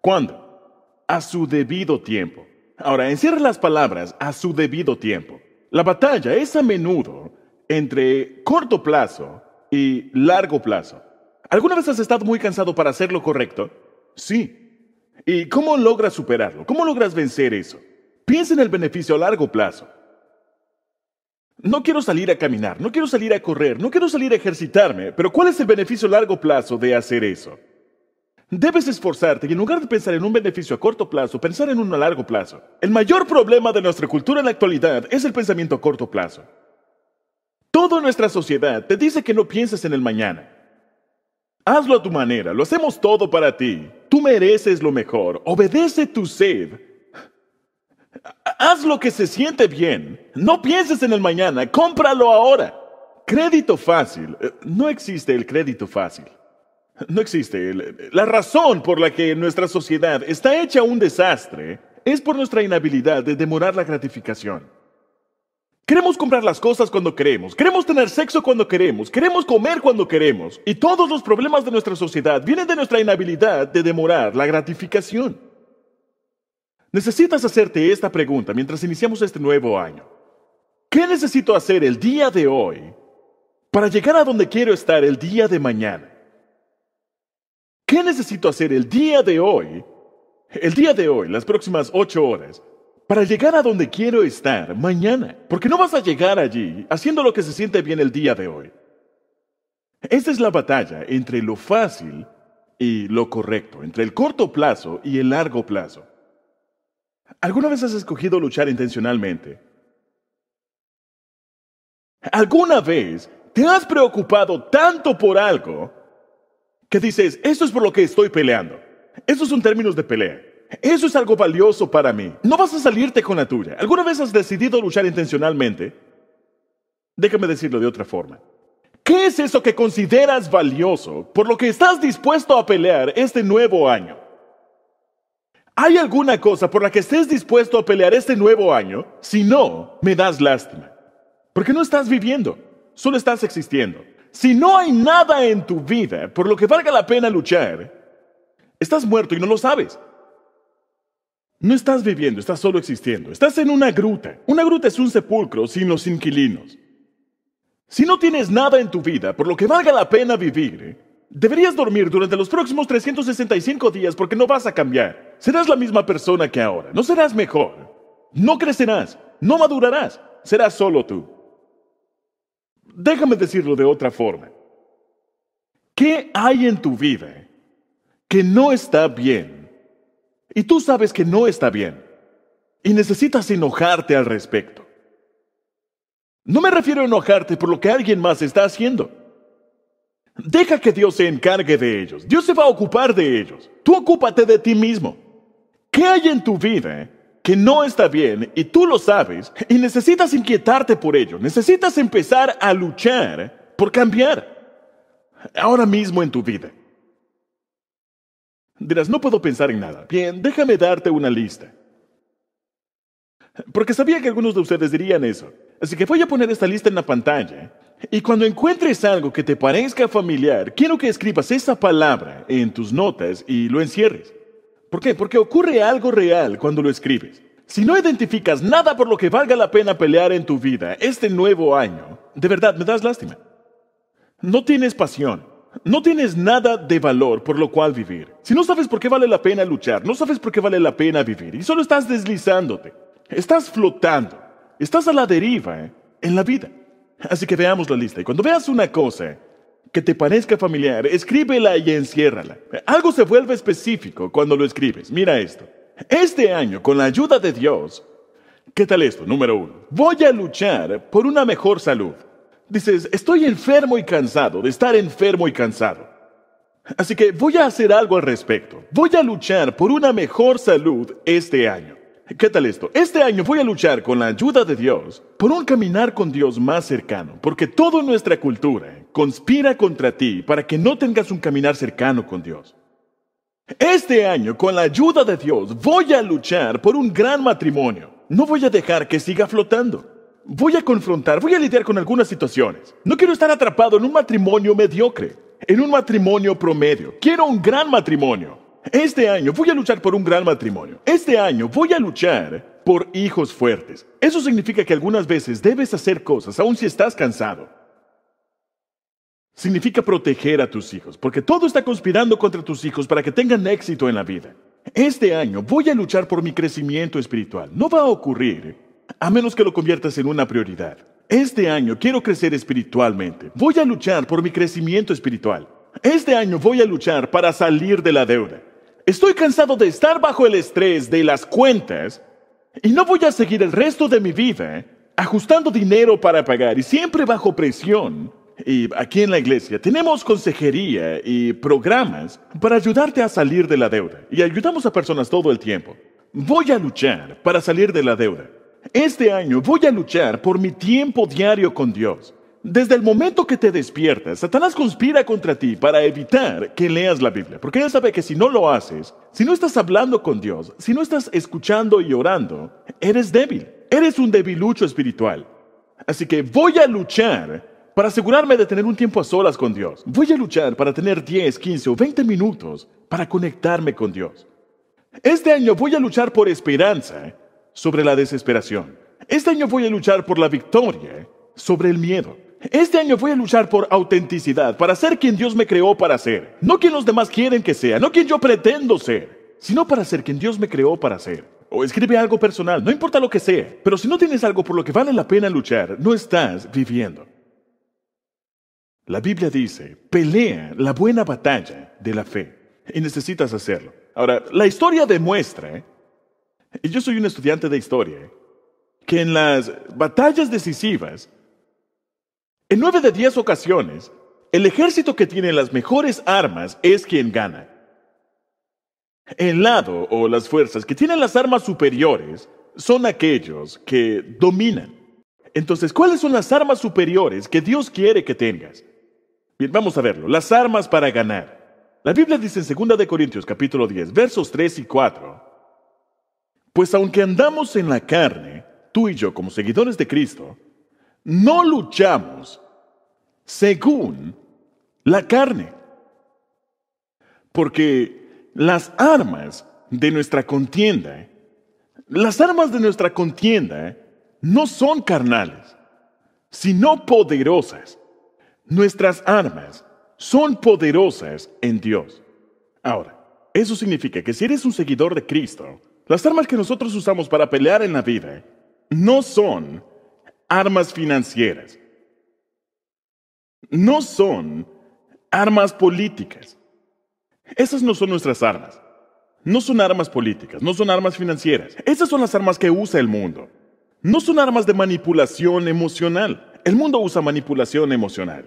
¿Cuándo? A su debido tiempo. Ahora, encierra las palabras a su debido tiempo. La batalla es a menudo entre corto plazo y largo plazo. ¿Alguna vez has estado muy cansado para hacer lo correcto? Sí. ¿Y cómo logras superarlo? ¿Cómo logras vencer eso? Piensa en el beneficio a largo plazo. No quiero salir a caminar, no quiero salir a correr, no quiero salir a ejercitarme, pero ¿cuál es el beneficio a largo plazo de hacer eso? Debes esforzarte y en lugar de pensar en un beneficio a corto plazo, pensar en uno a largo plazo. El mayor problema de nuestra cultura en la actualidad es el pensamiento a corto plazo. Toda nuestra sociedad te dice que no pienses en el mañana. Hazlo a tu manera, lo hacemos todo para ti. Tú mereces lo mejor, obedece tu sed Haz lo que se siente bien. No pienses en el mañana, cómpralo ahora. Crédito fácil. Eh, no existe el crédito fácil. No existe. La razón por la que nuestra sociedad está hecha un desastre es por nuestra inhabilidad de demorar la gratificación. Queremos comprar las cosas cuando queremos, queremos tener sexo cuando queremos, queremos comer cuando queremos. Y todos los problemas de nuestra sociedad vienen de nuestra inhabilidad de demorar la gratificación. Necesitas hacerte esta pregunta mientras iniciamos este nuevo año. ¿Qué necesito hacer el día de hoy para llegar a donde quiero estar el día de mañana? ¿Qué necesito hacer el día de hoy? El día de hoy, las próximas ocho horas, para llegar a donde quiero estar mañana. Porque no vas a llegar allí haciendo lo que se siente bien el día de hoy. Esta es la batalla entre lo fácil y lo correcto, entre el corto plazo y el largo plazo. ¿Alguna vez has escogido luchar intencionalmente? ¿Alguna vez te has preocupado tanto por algo que dices, esto es por lo que estoy peleando? Estos son términos de pelea. Eso es algo valioso para mí. No vas a salirte con la tuya. ¿Alguna vez has decidido luchar intencionalmente? Déjame decirlo de otra forma. ¿Qué es eso que consideras valioso por lo que estás dispuesto a pelear este nuevo año? ¿Hay alguna cosa por la que estés dispuesto a pelear este nuevo año? Si no, me das lástima. Porque no estás viviendo, solo estás existiendo. Si no hay nada en tu vida por lo que valga la pena luchar, estás muerto y no lo sabes. No estás viviendo, estás solo existiendo. Estás en una gruta. Una gruta es un sepulcro sin los inquilinos. Si no tienes nada en tu vida por lo que valga la pena vivir, deberías dormir durante los próximos 365 días porque no vas a cambiar. Serás la misma persona que ahora. No serás mejor. No crecerás. No madurarás. Serás solo tú. Déjame decirlo de otra forma. ¿Qué hay en tu vida que no está bien? Y tú sabes que no está bien. Y necesitas enojarte al respecto. No me refiero a enojarte por lo que alguien más está haciendo. Deja que Dios se encargue de ellos. Dios se va a ocupar de ellos. Tú ocúpate de ti mismo. ¿Qué hay en tu vida que no está bien y tú lo sabes y necesitas inquietarte por ello? Necesitas empezar a luchar por cambiar ahora mismo en tu vida. Dirás, no puedo pensar en nada. Bien, déjame darte una lista. Porque sabía que algunos de ustedes dirían eso. Así que voy a poner esta lista en la pantalla. Y cuando encuentres algo que te parezca familiar, quiero que escribas esa palabra en tus notas y lo encierres. ¿Por qué? Porque ocurre algo real cuando lo escribes. Si no identificas nada por lo que valga la pena pelear en tu vida este nuevo año, de verdad me das lástima. No tienes pasión. No tienes nada de valor por lo cual vivir. Si no sabes por qué vale la pena luchar, no sabes por qué vale la pena vivir y solo estás deslizándote, estás flotando, estás a la deriva ¿eh? en la vida. Así que veamos la lista y cuando veas una cosa que te parezca familiar, escríbela y enciérrala. Algo se vuelve específico cuando lo escribes. Mira esto. Este año, con la ayuda de Dios, ¿qué tal esto? Número uno, voy a luchar por una mejor salud. Dices, estoy enfermo y cansado de estar enfermo y cansado. Así que voy a hacer algo al respecto. Voy a luchar por una mejor salud este año. ¿Qué tal esto? Este año voy a luchar con la ayuda de Dios por un caminar con Dios más cercano, porque toda nuestra cultura, conspira contra ti para que no tengas un caminar cercano con Dios. Este año, con la ayuda de Dios, voy a luchar por un gran matrimonio. No voy a dejar que siga flotando. Voy a confrontar, voy a lidiar con algunas situaciones. No quiero estar atrapado en un matrimonio mediocre, en un matrimonio promedio. Quiero un gran matrimonio. Este año voy a luchar por un gran matrimonio. Este año voy a luchar por hijos fuertes. Eso significa que algunas veces debes hacer cosas aun si estás cansado. Significa proteger a tus hijos, porque todo está conspirando contra tus hijos para que tengan éxito en la vida. Este año voy a luchar por mi crecimiento espiritual. No va a ocurrir a menos que lo conviertas en una prioridad. Este año quiero crecer espiritualmente. Voy a luchar por mi crecimiento espiritual. Este año voy a luchar para salir de la deuda. Estoy cansado de estar bajo el estrés de las cuentas y no voy a seguir el resto de mi vida ajustando dinero para pagar y siempre bajo presión y aquí en la iglesia tenemos consejería y programas para ayudarte a salir de la deuda y ayudamos a personas todo el tiempo. Voy a luchar para salir de la deuda. Este año voy a luchar por mi tiempo diario con Dios. Desde el momento que te despiertas, Satanás conspira contra ti para evitar que leas la Biblia, porque él sabe que si no lo haces, si no estás hablando con Dios, si no estás escuchando y orando, eres débil, eres un debilucho espiritual. Así que voy a luchar para asegurarme de tener un tiempo a solas con Dios. Voy a luchar para tener 10, 15 o 20 minutos para conectarme con Dios. Este año voy a luchar por esperanza sobre la desesperación. Este año voy a luchar por la victoria sobre el miedo. Este año voy a luchar por autenticidad, para ser quien Dios me creó para ser. No quien los demás quieren que sea, no quien yo pretendo ser, sino para ser quien Dios me creó para ser. O escribe algo personal, no importa lo que sea, pero si no tienes algo por lo que vale la pena luchar, no estás viviendo. La Biblia dice, pelea la buena batalla de la fe y necesitas hacerlo. Ahora, la historia demuestra, ¿eh? y yo soy un estudiante de historia, ¿eh? que en las batallas decisivas, en nueve de diez ocasiones, el ejército que tiene las mejores armas es quien gana. El lado o las fuerzas que tienen las armas superiores son aquellos que dominan. Entonces, ¿cuáles son las armas superiores que Dios quiere que tengas? Bien, vamos a verlo. Las armas para ganar. La Biblia dice en 2 Corintios capítulo 10, versos 3 y 4. Pues aunque andamos en la carne, tú y yo como seguidores de Cristo, no luchamos según la carne. Porque las armas de nuestra contienda, las armas de nuestra contienda no son carnales, sino poderosas Nuestras armas son poderosas en Dios. Ahora, eso significa que si eres un seguidor de Cristo, las armas que nosotros usamos para pelear en la vida no son armas financieras, no son armas políticas. Esas no son nuestras armas. No son armas políticas, no son armas financieras. Esas son las armas que usa el mundo. No son armas de manipulación emocional el mundo usa manipulación emocional.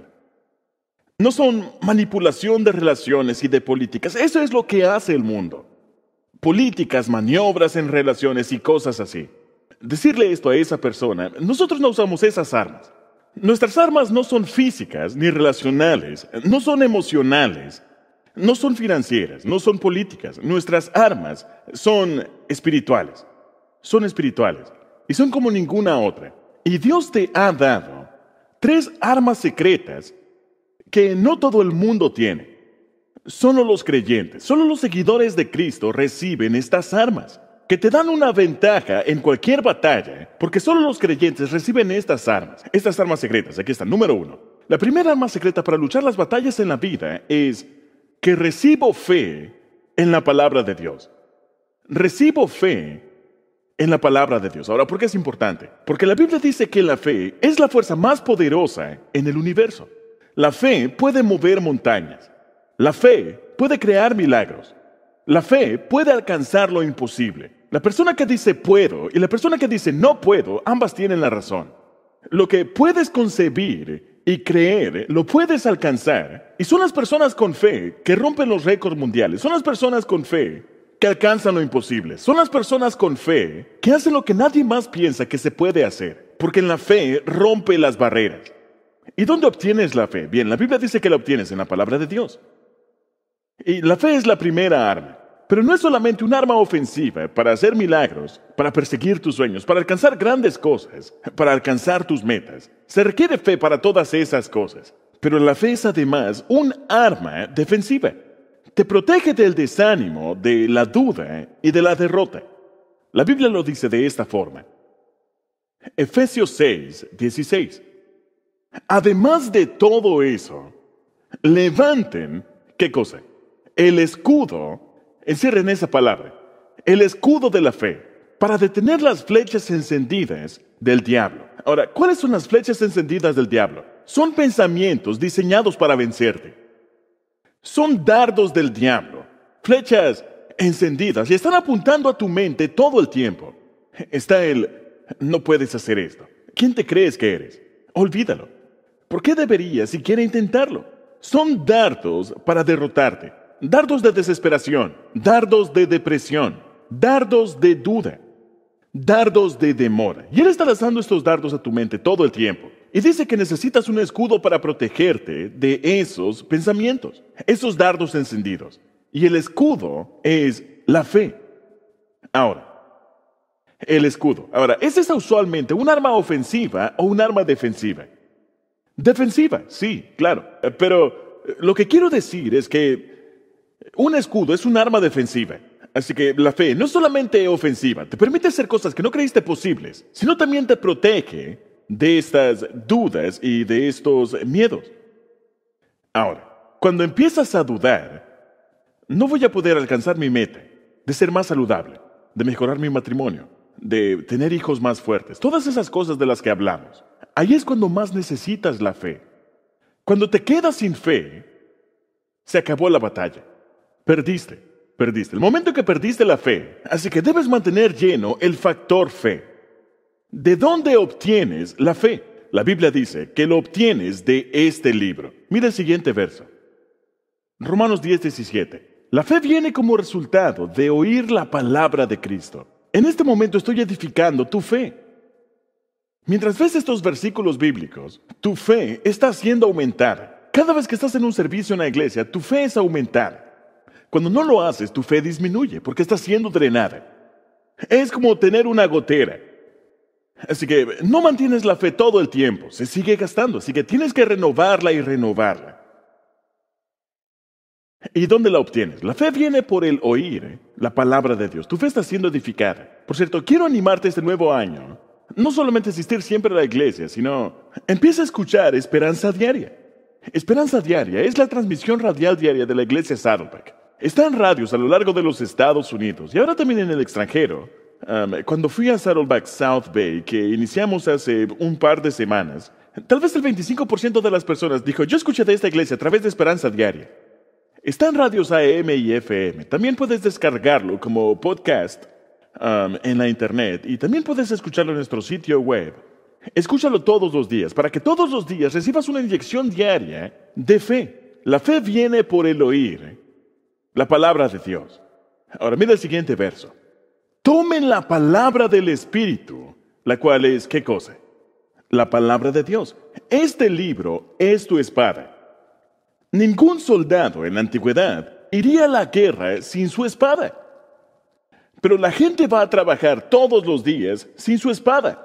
No son manipulación de relaciones y de políticas. Eso es lo que hace el mundo. Políticas, maniobras en relaciones y cosas así. Decirle esto a esa persona, nosotros no usamos esas armas. Nuestras armas no son físicas ni relacionales, no son emocionales, no son financieras, no son políticas. Nuestras armas son espirituales. Son espirituales y son como ninguna otra. Y Dios te ha dado tres armas secretas que no todo el mundo tiene. Solo los creyentes, solo los seguidores de Cristo reciben estas armas, que te dan una ventaja en cualquier batalla, porque solo los creyentes reciben estas armas, estas armas secretas. Aquí está, número uno. La primera arma secreta para luchar las batallas en la vida es que recibo fe en la palabra de Dios. Recibo fe en la palabra de Dios. Ahora, ¿por qué es importante? Porque la Biblia dice que la fe es la fuerza más poderosa en el universo. La fe puede mover montañas. La fe puede crear milagros. La fe puede alcanzar lo imposible. La persona que dice puedo y la persona que dice no puedo, ambas tienen la razón. Lo que puedes concebir y creer, lo puedes alcanzar. Y son las personas con fe que rompen los récords mundiales. Son las personas con fe que alcanzan lo imposible. Son las personas con fe que hacen lo que nadie más piensa que se puede hacer, porque en la fe rompe las barreras. ¿Y dónde obtienes la fe? Bien, la Biblia dice que la obtienes en la palabra de Dios. Y la fe es la primera arma, pero no es solamente un arma ofensiva para hacer milagros, para perseguir tus sueños, para alcanzar grandes cosas, para alcanzar tus metas. Se requiere fe para todas esas cosas, pero la fe es además un arma defensiva. Te protege del desánimo, de la duda y de la derrota. La Biblia lo dice de esta forma. Efesios 6, 16. Además de todo eso, levanten, ¿qué cosa? El escudo, encierren esa palabra, el escudo de la fe, para detener las flechas encendidas del diablo. Ahora, ¿cuáles son las flechas encendidas del diablo? Son pensamientos diseñados para vencerte. Son dardos del diablo, flechas encendidas y están apuntando a tu mente todo el tiempo. Está el, no puedes hacer esto. ¿Quién te crees que eres? Olvídalo. ¿Por qué deberías quieres intentarlo? Son dardos para derrotarte, dardos de desesperación, dardos de depresión, dardos de duda, dardos de demora. Y Él está lanzando estos dardos a tu mente todo el tiempo. Y dice que necesitas un escudo para protegerte de esos pensamientos, esos dardos encendidos. Y el escudo es la fe. Ahora, el escudo. Ahora, ¿es esa usualmente un arma ofensiva o un arma defensiva? Defensiva, sí, claro. Eh, pero eh, lo que quiero decir es que un escudo es un arma defensiva. Así que la fe no es solamente ofensiva, te permite hacer cosas que no creíste posibles, sino también te protege de estas dudas y de estos miedos. Ahora, cuando empiezas a dudar, no voy a poder alcanzar mi meta de ser más saludable, de mejorar mi matrimonio, de tener hijos más fuertes, todas esas cosas de las que hablamos. Ahí es cuando más necesitas la fe. Cuando te quedas sin fe, se acabó la batalla. Perdiste, perdiste. El momento que perdiste la fe, así que debes mantener lleno el factor fe. ¿De dónde obtienes la fe? La Biblia dice que lo obtienes de este libro. Mira el siguiente verso. Romanos 10, 17. La fe viene como resultado de oír la palabra de Cristo. En este momento estoy edificando tu fe. Mientras ves estos versículos bíblicos, tu fe está haciendo aumentar. Cada vez que estás en un servicio en la iglesia, tu fe es aumentar. Cuando no lo haces, tu fe disminuye porque está siendo drenada. Es como tener una gotera. Así que no mantienes la fe todo el tiempo, se sigue gastando, así que tienes que renovarla y renovarla. ¿Y dónde la obtienes? La fe viene por el oír ¿eh? la palabra de Dios. Tu fe está siendo edificada. Por cierto, quiero animarte este nuevo año. No solamente asistir siempre a la iglesia, sino empieza a escuchar Esperanza Diaria. Esperanza Diaria es la transmisión radial diaria de la iglesia Saddleback. Está en radios a lo largo de los Estados Unidos y ahora también en el extranjero. Um, cuando fui a Saddleback South Bay, que iniciamos hace un par de semanas, tal vez el 25% de las personas dijo, yo escuché de esta iglesia a través de Esperanza Diaria. Está en radios AM y FM. También puedes descargarlo como podcast um, en la internet y también puedes escucharlo en nuestro sitio web. Escúchalo todos los días para que todos los días recibas una inyección diaria de fe. La fe viene por el oír la palabra de Dios. Ahora mira el siguiente verso. Tomen la palabra del Espíritu, la cual es, ¿qué cosa? La palabra de Dios. Este libro es tu espada. Ningún soldado en la antigüedad iría a la guerra sin su espada. Pero la gente va a trabajar todos los días sin su espada.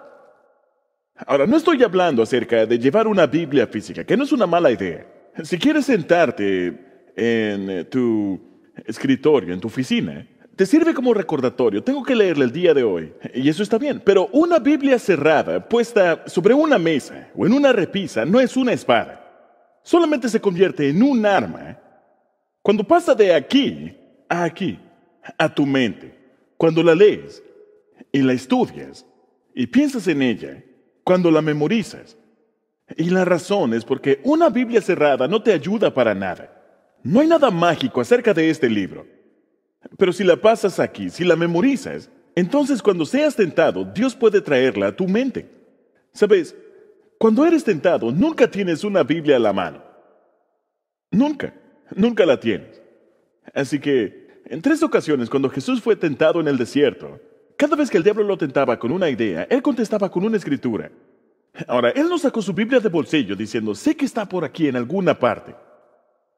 Ahora, no estoy hablando acerca de llevar una Biblia física, que no es una mala idea. Si quieres sentarte en eh, tu escritorio, en tu oficina, te sirve como recordatorio, tengo que leerle el día de hoy, y eso está bien, pero una Biblia cerrada, puesta sobre una mesa o en una repisa, no es una espada, solamente se convierte en un arma cuando pasa de aquí a aquí, a tu mente, cuando la lees y la estudias y piensas en ella, cuando la memorizas. Y la razón es porque una Biblia cerrada no te ayuda para nada. No hay nada mágico acerca de este libro. Pero si la pasas aquí, si la memorizas, entonces cuando seas tentado, Dios puede traerla a tu mente. Sabes, cuando eres tentado, nunca tienes una Biblia a la mano. Nunca, nunca la tienes. Así que, en tres ocasiones, cuando Jesús fue tentado en el desierto, cada vez que el diablo lo tentaba con una idea, él contestaba con una escritura. Ahora, él no sacó su Biblia de bolsillo diciendo, sé que está por aquí en alguna parte.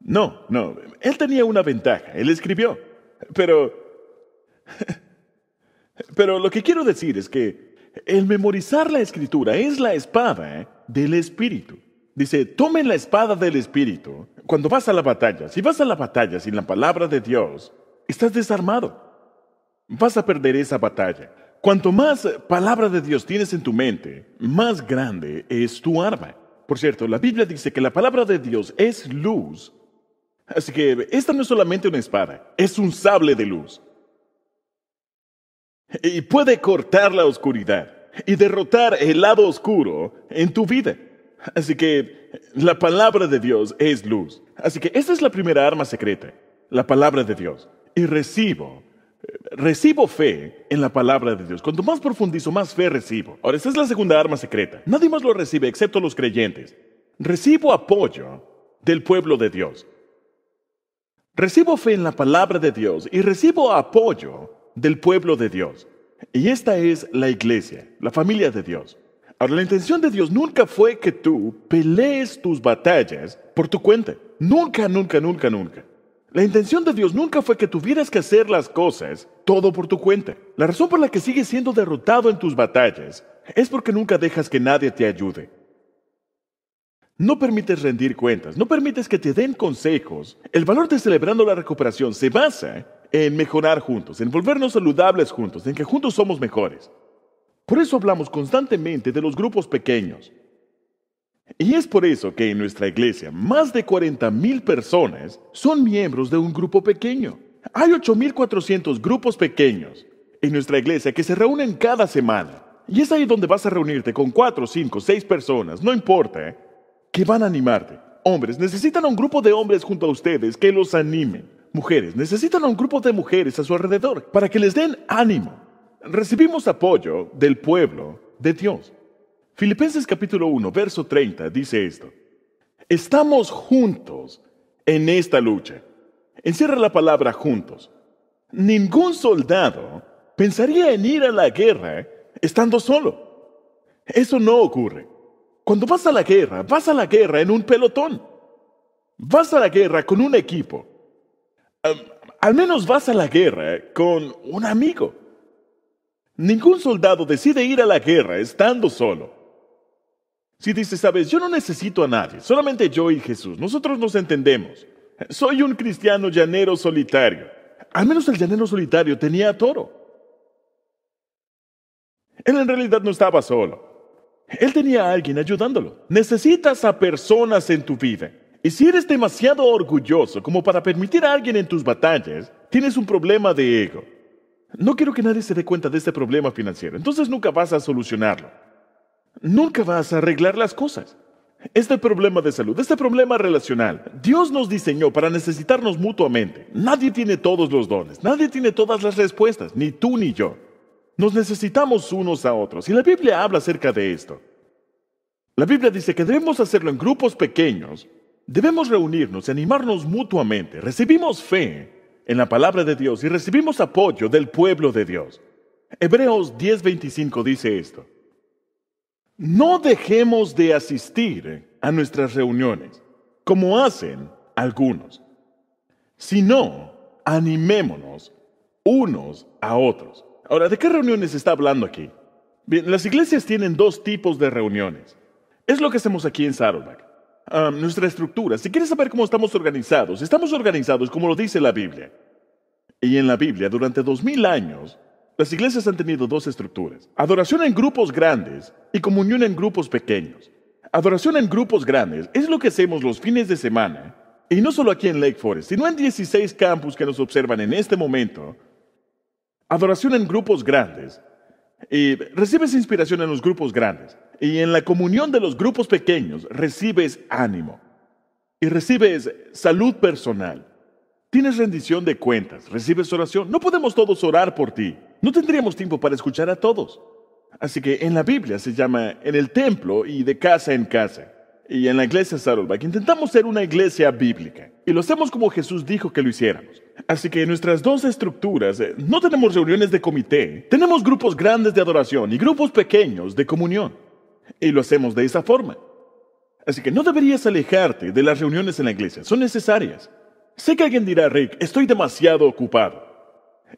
No, no, él tenía una ventaja, él escribió. Pero, pero lo que quiero decir es que el memorizar la escritura es la espada ¿eh? del espíritu. Dice, tomen la espada del espíritu cuando vas a la batalla. Si vas a la batalla sin la palabra de Dios, estás desarmado. Vas a perder esa batalla. Cuanto más palabra de Dios tienes en tu mente, más grande es tu arma. Por cierto, la Biblia dice que la palabra de Dios es luz Así que esta no es solamente una espada, es un sable de luz. Y puede cortar la oscuridad y derrotar el lado oscuro en tu vida. Así que la palabra de Dios es luz. Así que esta es la primera arma secreta, la palabra de Dios. Y recibo, recibo fe en la palabra de Dios. Cuanto más profundizo, más fe recibo. Ahora, esta es la segunda arma secreta. Nadie más lo recibe excepto los creyentes. Recibo apoyo del pueblo de Dios. Recibo fe en la palabra de Dios y recibo apoyo del pueblo de Dios. Y esta es la iglesia, la familia de Dios. Ahora, la intención de Dios nunca fue que tú pelees tus batallas por tu cuenta. Nunca, nunca, nunca, nunca. La intención de Dios nunca fue que tuvieras que hacer las cosas todo por tu cuenta. La razón por la que sigues siendo derrotado en tus batallas es porque nunca dejas que nadie te ayude. No permites rendir cuentas, no permites que te den consejos. El valor de celebrando la recuperación se basa en mejorar juntos, en volvernos saludables juntos, en que juntos somos mejores. Por eso hablamos constantemente de los grupos pequeños. Y es por eso que en nuestra iglesia más de mil personas son miembros de un grupo pequeño. Hay 8.400 grupos pequeños en nuestra iglesia que se reúnen cada semana. Y es ahí donde vas a reunirte con 4, 5, 6 personas, no importa, que van a animarte. Hombres, necesitan un grupo de hombres junto a ustedes que los animen. Mujeres, necesitan a un grupo de mujeres a su alrededor para que les den ánimo. Recibimos apoyo del pueblo de Dios. Filipenses capítulo 1, verso 30 dice esto. Estamos juntos en esta lucha. Encierra la palabra juntos. Ningún soldado pensaría en ir a la guerra estando solo. Eso no ocurre. Cuando vas a la guerra, vas a la guerra en un pelotón. Vas a la guerra con un equipo. al menos vas a la guerra con un amigo. Ningún soldado decide ir a la guerra estando solo. Si dices, sabes, yo no necesito a nadie, solamente yo y Jesús, nosotros nos entendemos. Soy un cristiano llanero solitario. Al menos el llanero solitario tenía toro. Él en realidad no estaba solo. Él tenía a alguien ayudándolo. Necesitas a personas en tu vida. Y si eres demasiado orgulloso como para permitir a alguien en tus batallas, tienes un problema de ego. No quiero que nadie se dé cuenta de este problema financiero, entonces nunca vas a solucionarlo. Nunca vas a arreglar las cosas. Este problema de salud, este problema relacional, Dios nos diseñó para necesitarnos mutuamente. Nadie tiene todos los dones, nadie tiene todas las respuestas, ni tú ni yo. Nos necesitamos unos a otros. Y la Biblia habla acerca de esto. La Biblia dice que debemos hacerlo en grupos pequeños. Debemos reunirnos y animarnos mutuamente. Recibimos fe en la palabra de Dios y recibimos apoyo del pueblo de Dios. Hebreos 10:25 dice esto. No dejemos de asistir a nuestras reuniones, como hacen algunos, sino animémonos unos a otros. Ahora, ¿de qué reuniones está hablando aquí? Bien, las iglesias tienen dos tipos de reuniones. Es lo que hacemos aquí en Saddleback. nuestra estructura. Si quieres saber cómo estamos organizados, estamos organizados como lo dice la Biblia. Y en la Biblia, durante dos mil años, las iglesias han tenido dos estructuras. Adoración en grupos grandes y comunión en grupos pequeños. Adoración en grupos grandes es lo que hacemos los fines de semana. Y no solo aquí en Lake Forest, sino en 16 campus que nos observan en este momento adoración en grupos grandes. Y recibes inspiración en los grupos grandes. Y en la comunión de los grupos pequeños recibes ánimo. Y recibes salud personal. Tienes rendición de cuentas. Recibes oración. No podemos todos orar por ti. No tendríamos tiempo para escuchar a todos. Así que en la Biblia se llama en el templo y de casa en casa. Y en la iglesia que intentamos ser una iglesia bíblica. Y lo hacemos como Jesús dijo que lo hiciéramos. Así que nuestras dos estructuras eh, no tenemos reuniones de comité, tenemos grupos grandes de adoración y grupos pequeños de comunión. Y lo hacemos de esa forma. Así que no deberías alejarte de las reuniones en la iglesia, son necesarias. Sé que alguien dirá, Rick, estoy demasiado ocupado.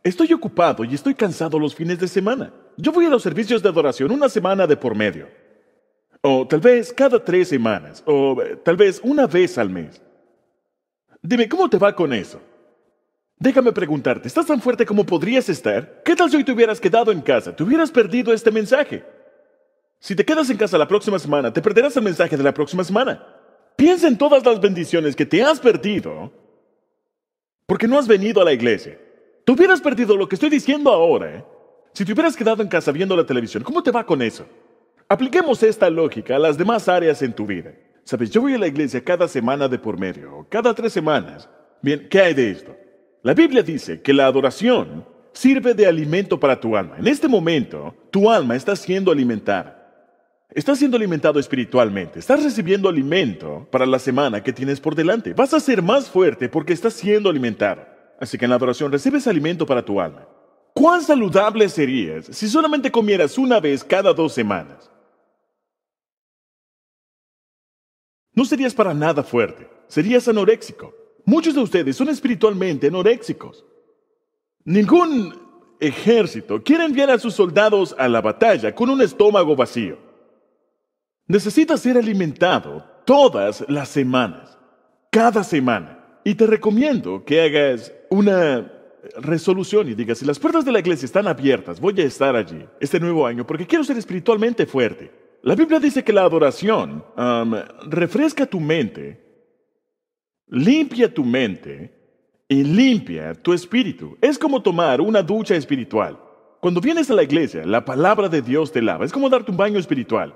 Estoy ocupado y estoy cansado los fines de semana. Yo voy a los servicios de adoración una semana de por medio. O tal vez cada tres semanas, o eh, tal vez una vez al mes. Dime, ¿cómo te va con eso? Déjame preguntarte, ¿estás tan fuerte como podrías estar? ¿Qué tal si hoy te hubieras quedado en casa? ¿Te hubieras perdido este mensaje? Si te quedas en casa la próxima semana, te perderás el mensaje de la próxima semana. Piensa en todas las bendiciones que te has perdido porque no has venido a la iglesia. Te hubieras perdido lo que estoy diciendo ahora. ¿eh? Si te hubieras quedado en casa viendo la televisión, ¿cómo te va con eso? Apliquemos esta lógica a las demás áreas en tu vida. Sabes, yo voy a la iglesia cada semana de por medio, cada tres semanas. Bien, ¿qué hay de esto? La Biblia dice que la adoración sirve de alimento para tu alma. En este momento, tu alma está siendo alimentada. Está siendo alimentado espiritualmente, estás recibiendo alimento para la semana que tienes por delante. Vas a ser más fuerte porque estás siendo alimentado. Así que en la adoración recibes alimento para tu alma. ¿Cuán saludable serías si solamente comieras una vez cada dos semanas? No serías para nada fuerte, serías anoréxico. Muchos de ustedes son espiritualmente anoréxicos. Ningún ejército quiere enviar a sus soldados a la batalla con un estómago vacío. Necesitas ser alimentado todas las semanas, cada semana. Y te recomiendo que hagas una resolución y digas, si las puertas de la iglesia están abiertas, voy a estar allí este nuevo año porque quiero ser espiritualmente fuerte. La Biblia dice que la adoración um, refresca tu mente Limpia tu mente y limpia tu espíritu. Es como tomar una ducha espiritual. Cuando vienes a la iglesia, la palabra de Dios te lava. Es como darte un baño espiritual.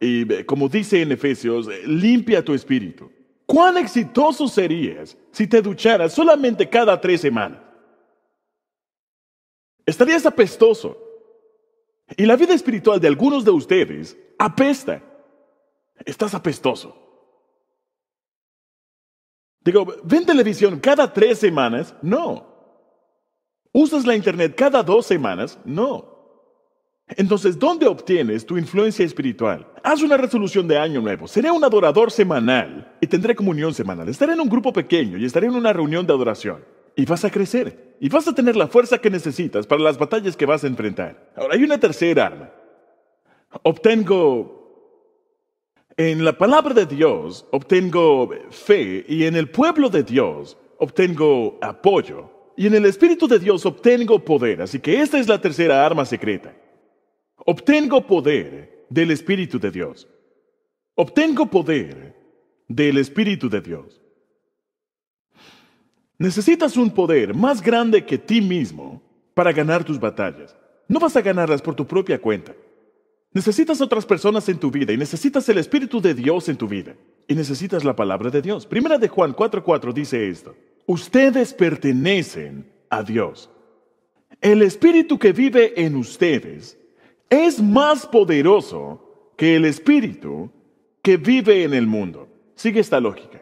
Y eh, como dice en Efesios, eh, limpia tu espíritu. ¿Cuán exitoso serías si te ducharas solamente cada tres semanas? Estarías apestoso. Y la vida espiritual de algunos de ustedes apesta. Estás apestoso. Digo, ¿ven televisión cada tres semanas? No. ¿Usas la internet cada dos semanas? No. Entonces, ¿dónde obtienes tu influencia espiritual? Haz una resolución de año nuevo. Seré un adorador semanal y tendré comunión semanal. Estaré en un grupo pequeño y estaré en una reunión de adoración. Y vas a crecer. Y vas a tener la fuerza que necesitas para las batallas que vas a enfrentar. Ahora, hay una tercera arma. Obtengo en la palabra de Dios obtengo fe y en el pueblo de Dios obtengo apoyo y en el Espíritu de Dios obtengo poder. Así que esta es la tercera arma secreta. Obtengo poder del Espíritu de Dios. Obtengo poder del Espíritu de Dios. Necesitas un poder más grande que ti mismo para ganar tus batallas. No vas a ganarlas por tu propia cuenta. Necesitas otras personas en tu vida y necesitas el Espíritu de Dios en tu vida. Y necesitas la palabra de Dios. Primera de Juan 4:4 dice esto. Ustedes pertenecen a Dios. El Espíritu que vive en ustedes es más poderoso que el Espíritu que vive en el mundo. Sigue esta lógica.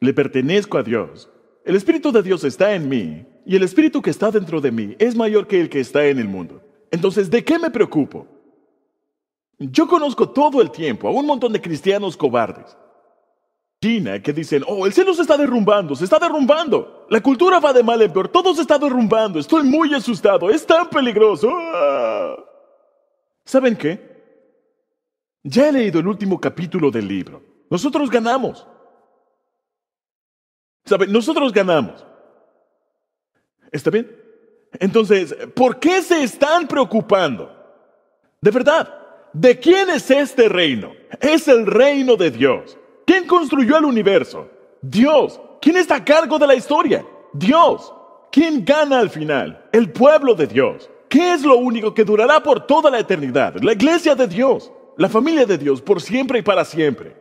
Le pertenezco a Dios. El Espíritu de Dios está en mí y el Espíritu que está dentro de mí es mayor que el que está en el mundo. Entonces, ¿de qué me preocupo? Yo conozco todo el tiempo a un montón de cristianos cobardes. China, que dicen, oh, el cielo se está derrumbando, se está derrumbando. La cultura va de mal en peor, todo se está derrumbando, estoy muy asustado, es tan peligroso. Ah. ¿Saben qué? Ya he leído el último capítulo del libro. Nosotros ganamos. ¿Saben? Nosotros ganamos. ¿Está bien? Entonces, ¿por qué se están preocupando? De verdad. ¿De quién es este reino? Es el reino de Dios. ¿Quién construyó el universo? Dios. ¿Quién está a cargo de la historia? Dios. ¿Quién gana al final? El pueblo de Dios. ¿Qué es lo único que durará por toda la eternidad? La iglesia de Dios, la familia de Dios, por siempre y para siempre.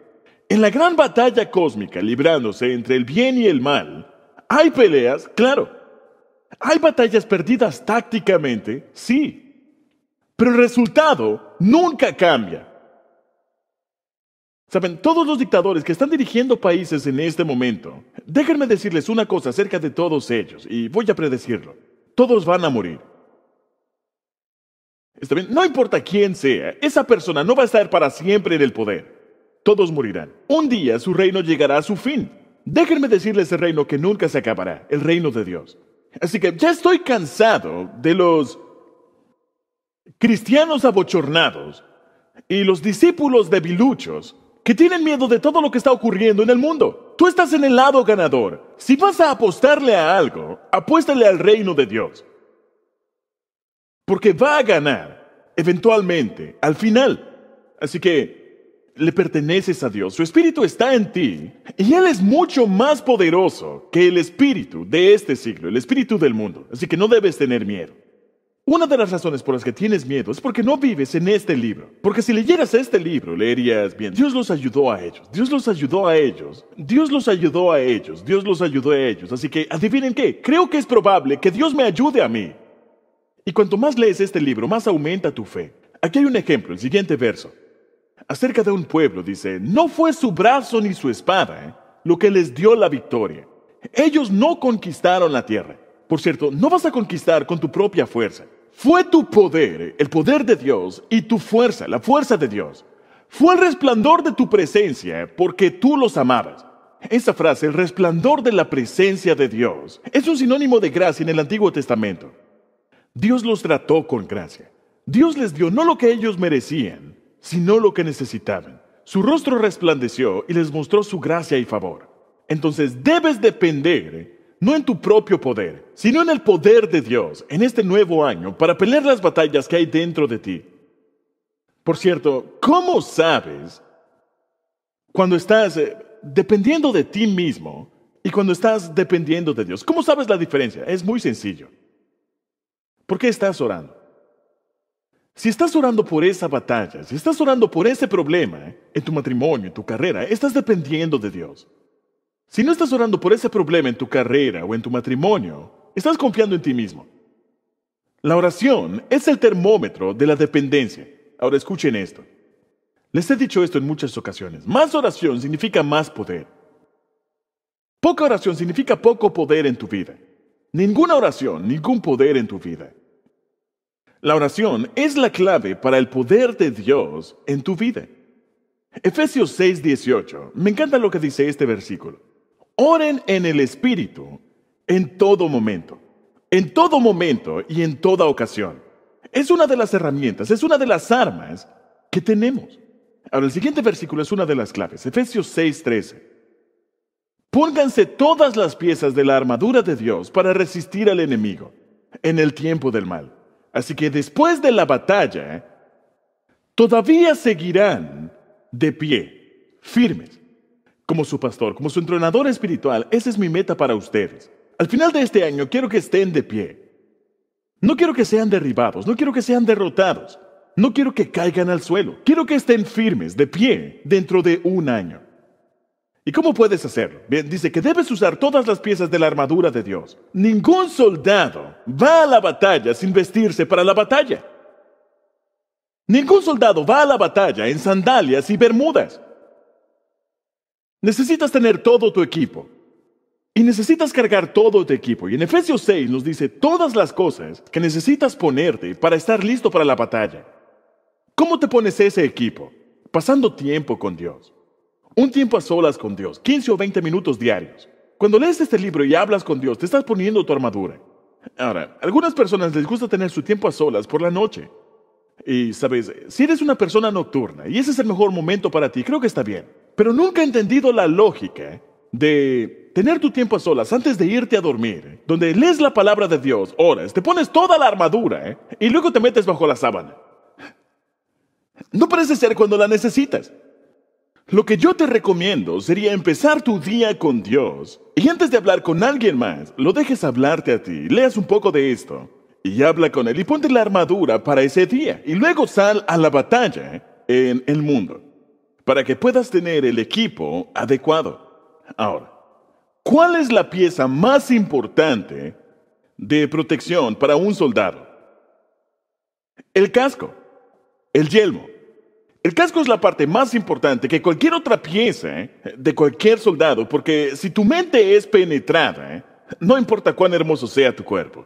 En la gran batalla cósmica, librándose entre el bien y el mal, hay peleas, claro. Hay batallas perdidas tácticamente, sí. Pero el resultado nunca cambia. Saben, todos los dictadores que están dirigiendo países en este momento, déjenme decirles una cosa acerca de todos ellos, y voy a predecirlo. Todos van a morir. No importa quién sea, esa persona no va a estar para siempre en el poder. Todos morirán. Un día su reino llegará a su fin. Déjenme decirles el reino que nunca se acabará, el reino de Dios. Así que ya estoy cansado de los cristianos abochornados y los discípulos debiluchos que tienen miedo de todo lo que está ocurriendo en el mundo. Tú estás en el lado ganador. Si vas a apostarle a algo, apuéstale al reino de Dios. Porque va a ganar, eventualmente, al final. Así que le perteneces a Dios, su espíritu está en ti y Él es mucho más poderoso que el espíritu de este siglo, el espíritu del mundo. Así que no debes tener miedo. Una de las razones por las que tienes miedo es porque no vives en este libro. Porque si leyeras este libro, leerías bien, Dios los ayudó a ellos, Dios los ayudó a ellos, Dios los ayudó a ellos, Dios los ayudó a ellos. Así que, adivinen qué, creo que es probable que Dios me ayude a mí. Y cuanto más lees este libro, más aumenta tu fe. Aquí hay un ejemplo, el siguiente verso. Acerca de un pueblo dice, no fue su brazo ni su espada ¿eh? lo que les dio la victoria. Ellos no conquistaron la tierra. Por cierto, no vas a conquistar con tu propia fuerza. Fue tu poder, el poder de Dios y tu fuerza, la fuerza de Dios. Fue el resplandor de tu presencia porque tú los amabas. Esa frase, el resplandor de la presencia de Dios, es un sinónimo de gracia en el Antiguo Testamento. Dios los trató con gracia. Dios les dio no lo que ellos merecían, sino lo que necesitaban. Su rostro resplandeció y les mostró su gracia y favor. Entonces debes depender no en tu propio poder, sino en el poder de Dios, en este nuevo año, para pelear las batallas que hay dentro de ti. Por cierto, ¿cómo sabes cuando estás eh, dependiendo de ti mismo y cuando estás dependiendo de Dios? ¿Cómo sabes la diferencia? Es muy sencillo. ¿Por qué estás orando? Si estás orando por esa batalla, si estás orando por ese problema en tu matrimonio, en tu carrera, estás dependiendo de Dios. Si no estás orando por ese problema en tu carrera o en tu matrimonio, estás confiando en ti mismo. La oración es el termómetro de la dependencia. Ahora escuchen esto. Les he dicho esto en muchas ocasiones. Más oración significa más poder. Poca oración significa poco poder en tu vida. Ninguna oración, ningún poder en tu vida. La oración es la clave para el poder de Dios en tu vida. Efesios 6:18. Me encanta lo que dice este versículo. Oren en el Espíritu en todo momento, en todo momento y en toda ocasión. Es una de las herramientas, es una de las armas que tenemos. Ahora, el siguiente versículo es una de las claves, Efesios 6:13. Pónganse todas las piezas de la armadura de Dios para resistir al enemigo en el tiempo del mal. Así que después de la batalla, todavía seguirán de pie, firmes como su pastor, como su entrenador espiritual. Esa es mi meta para ustedes. Al final de este año quiero que estén de pie. No quiero que sean derribados, no quiero que sean derrotados, no quiero que caigan al suelo. Quiero que estén firmes, de pie, dentro de un año. ¿Y cómo puedes hacerlo? Bien, dice que debes usar todas las piezas de la armadura de Dios. Ningún soldado va a la batalla sin vestirse para la batalla. Ningún soldado va a la batalla en sandalias y bermudas. Necesitas tener todo tu equipo. Y necesitas cargar todo tu equipo. Y en Efesios 6 nos dice todas las cosas que necesitas ponerte para estar listo para la batalla. ¿Cómo te pones ese equipo? Pasando tiempo con Dios. Un tiempo a solas con Dios, 15 o 20 minutos diarios. Cuando lees este libro y hablas con Dios, te estás poniendo tu armadura. Ahora, algunas personas les gusta tener su tiempo a solas por la noche. Y sabes, si eres una persona nocturna y ese es el mejor momento para ti, creo que está bien. Pero nunca he entendido la lógica de tener tu tiempo a solas antes de irte a dormir, donde lees la palabra de Dios, oras, te pones toda la armadura ¿eh? y luego te metes bajo la sábana. No parece ser cuando la necesitas. Lo que yo te recomiendo sería empezar tu día con Dios y antes de hablar con alguien más, lo dejes hablarte a ti, leas un poco de esto y habla con él y ponte la armadura para ese día y luego sal a la batalla en el mundo para que puedas tener el equipo adecuado. Ahora, ¿cuál es la pieza más importante de protección para un soldado? El casco, el yelmo. El casco es la parte más importante que cualquier otra pieza de cualquier soldado, porque si tu mente es penetrada, no importa cuán hermoso sea tu cuerpo.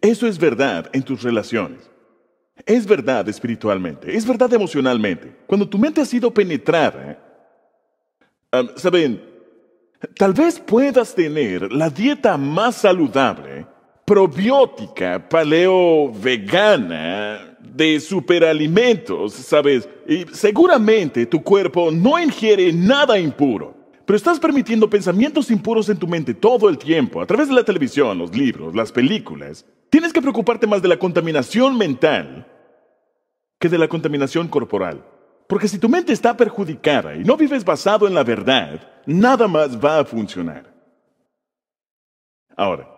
Eso es verdad en tus relaciones. Es verdad espiritualmente, es verdad emocionalmente. Cuando tu mente ha sido penetrada, saben, tal vez puedas tener la dieta más saludable, probiótica, paleo vegana, de superalimentos, ¿sabes? Y seguramente tu cuerpo no ingiere nada impuro. Pero estás permitiendo pensamientos impuros en tu mente todo el tiempo, a través de la televisión, los libros, las películas. Tienes que preocuparte más de la contaminación mental que de la contaminación corporal. Porque si tu mente está perjudicada y no vives basado en la verdad, nada más va a funcionar. Ahora,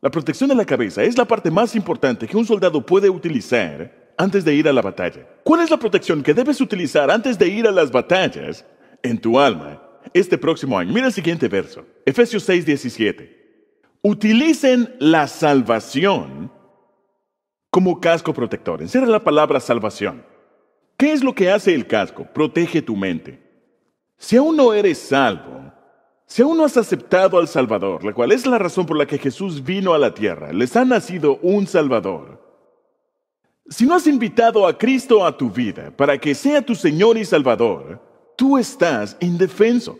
la protección de la cabeza es la parte más importante que un soldado puede utilizar antes de ir a la batalla. ¿Cuál es la protección que debes utilizar antes de ir a las batallas? En tu alma este próximo año. Mira el siguiente verso, Efesios 6, 17. Utilicen la salvación como casco protector. Encierra la palabra salvación. ¿Qué es lo que hace el casco? Protege tu mente. Si aún no eres salvo, si aún no has aceptado al Salvador, la cual es la razón por la que Jesús vino a la tierra, les ha nacido un Salvador. Si no has invitado a Cristo a tu vida para que sea tu Señor y Salvador, tú estás indefenso.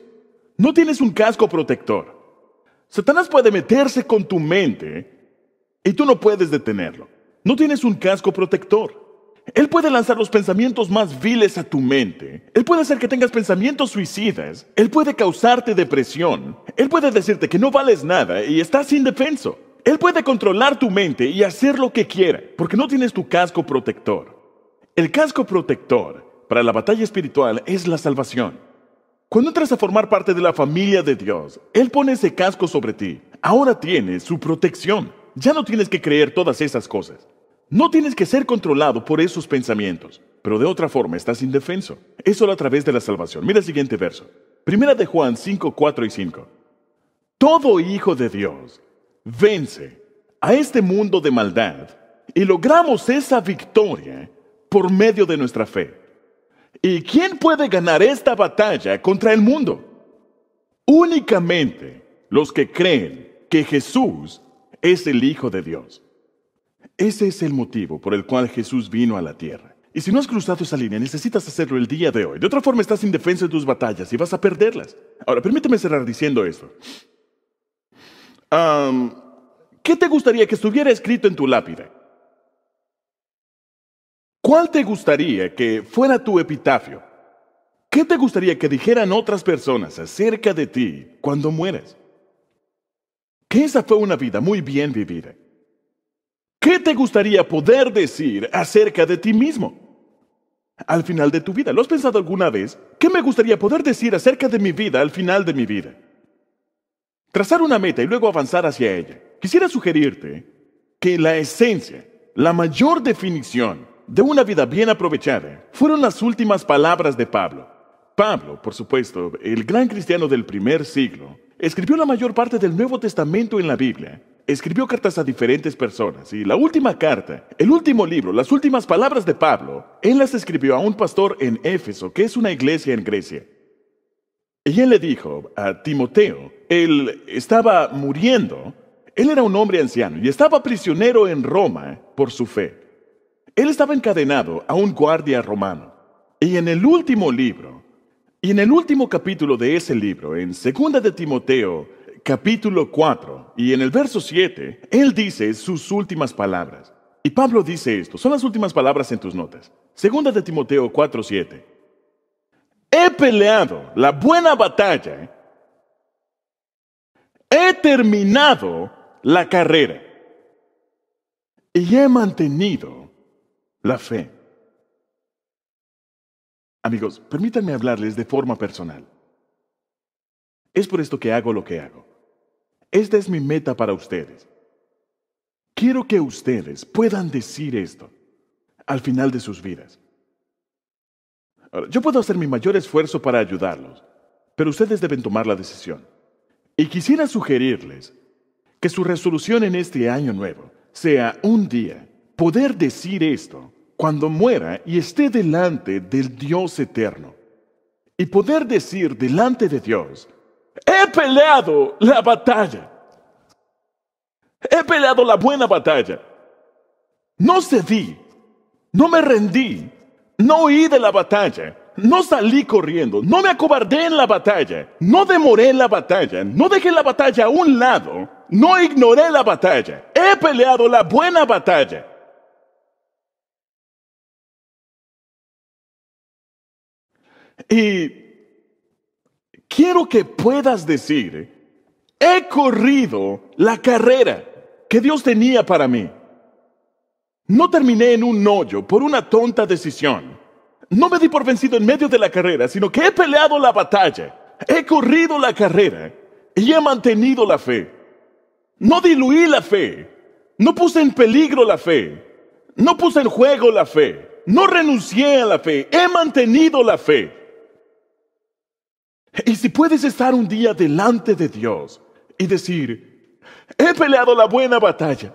No tienes un casco protector. Satanás puede meterse con tu mente y tú no puedes detenerlo. No tienes un casco protector. Él puede lanzar los pensamientos más viles a tu mente. Él puede hacer que tengas pensamientos suicidas. Él puede causarte depresión. Él puede decirte que no vales nada y estás indefenso. Él puede controlar tu mente y hacer lo que quiera, porque no tienes tu casco protector. El casco protector para la batalla espiritual es la salvación. Cuando entras a formar parte de la familia de Dios, Él pone ese casco sobre ti. Ahora tienes su protección. Ya no tienes que creer todas esas cosas. No tienes que ser controlado por esos pensamientos, pero de otra forma estás indefenso. Es solo a través de la salvación. Mira el siguiente verso. Primera de Juan 5, 4 y 5. Todo hijo de Dios vence a este mundo de maldad y logramos esa victoria por medio de nuestra fe. ¿Y quién puede ganar esta batalla contra el mundo? Únicamente los que creen que Jesús es el Hijo de Dios. Ese es el motivo por el cual Jesús vino a la tierra. Y si no has cruzado esa línea, necesitas hacerlo el día de hoy. De otra forma, estás indefenso de tus batallas y vas a perderlas. Ahora, permíteme cerrar diciendo esto. ¿Qué te gustaría que estuviera escrito en tu lápida? ¿Cuál te gustaría que fuera tu epitafio? ¿Qué te gustaría que dijeran otras personas acerca de ti cuando mueras? Que esa fue una vida muy bien vivida. ¿Qué te gustaría poder decir acerca de ti mismo? Al final de tu vida, ¿lo has pensado alguna vez? ¿Qué me gustaría poder decir acerca de mi vida al final de mi vida? Trazar una meta y luego avanzar hacia ella. Quisiera sugerirte que la esencia, la mayor definición de una vida bien aprovechada, fueron las últimas palabras de Pablo. Pablo, por supuesto, el gran cristiano del primer siglo, escribió la mayor parte del Nuevo Testamento en la Biblia. Escribió cartas a diferentes personas y la última carta, el último libro, las últimas palabras de Pablo, él las escribió a un pastor en Éfeso, que es una iglesia en Grecia. Y él le dijo a Timoteo, él estaba muriendo, él era un hombre anciano y estaba prisionero en Roma por su fe. Él estaba encadenado a un guardia romano. Y en el último libro, y en el último capítulo de ese libro, en 2 de Timoteo, capítulo 4, y en el verso 7, él dice sus últimas palabras. Y Pablo dice esto, son las últimas palabras en tus notas. 2 de Timoteo 4, 7. He peleado la buena batalla. He terminado la carrera. Y he mantenido la fe. Amigos, permítanme hablarles de forma personal. Es por esto que hago lo que hago. Esta es mi meta para ustedes. Quiero que ustedes puedan decir esto al final de sus vidas. yo puedo hacer mi mayor esfuerzo para ayudarlos, pero ustedes deben tomar la decisión. Y quisiera sugerirles que su resolución en este año nuevo sea un día poder decir esto cuando muera y esté delante del Dios eterno. Y poder decir delante de Dios, he peleado la batalla. He peleado la buena batalla. No cedí, no me rendí, no huí de la batalla, no salí corriendo, no me acobardé en la batalla, no demoré en la batalla, no dejé la batalla a un lado, no ignoré la batalla. He peleado la buena batalla. Y quiero que puedas decir, he corrido la carrera que Dios tenía para mí. No terminé en un hoyo por una tonta decisión. No me di por vencido en medio de la carrera, sino que he peleado la batalla. He corrido la carrera y he mantenido la fe. No diluí la fe. No puse en peligro la fe. No puse en juego la fe. No renuncié a la fe. He mantenido la fe. Y si puedes estar un día delante de Dios y decir, he peleado la buena batalla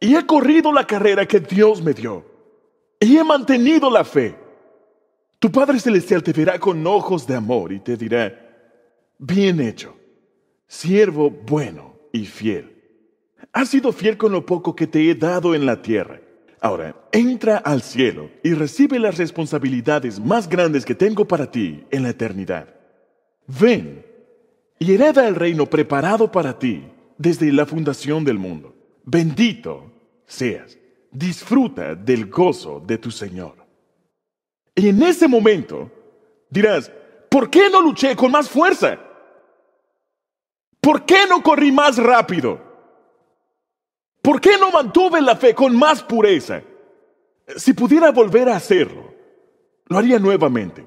y he corrido la carrera que Dios me dio y he mantenido la fe, tu Padre Celestial te verá con ojos de amor y te dirá, bien hecho, siervo bueno y fiel. Has sido fiel con lo poco que te he dado en la tierra. Ahora, entra al cielo y recibe las responsabilidades más grandes que tengo para ti en la eternidad. Ven y hereda el reino preparado para ti desde la fundación del mundo. Bendito seas. Disfruta del gozo de tu Señor. Y en ese momento dirás, ¿por qué no luché con más fuerza? ¿Por qué no corrí más rápido? ¿Por qué no mantuve la fe con más pureza? Si pudiera volver a hacerlo, lo haría nuevamente.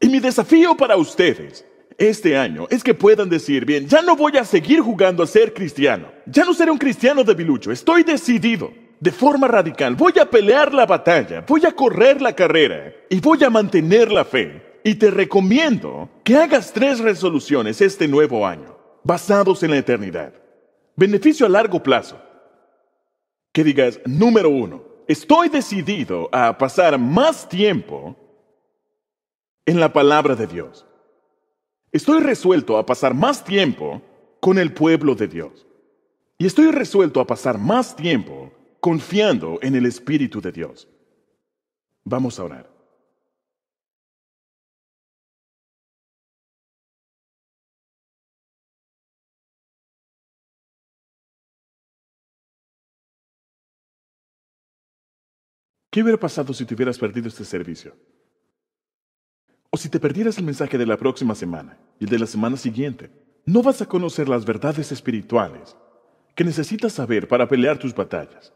Y mi desafío para ustedes este año es que puedan decir, bien, ya no voy a seguir jugando a ser cristiano. Ya no seré un cristiano debilucho. Estoy decidido. De forma radical, voy a pelear la batalla, voy a correr la carrera y voy a mantener la fe. Y te recomiendo que hagas tres resoluciones este nuevo año, basados en la eternidad. Beneficio a largo plazo. Que digas, número uno, estoy decidido a pasar más tiempo en la palabra de Dios. Estoy resuelto a pasar más tiempo con el pueblo de Dios. Y estoy resuelto a pasar más tiempo confiando en el Espíritu de Dios. Vamos a orar. ¿Qué hubiera pasado si te hubieras perdido este servicio? O si te perdieras el mensaje de la próxima semana y el de la semana siguiente, no vas a conocer las verdades espirituales que necesitas saber para pelear tus batallas.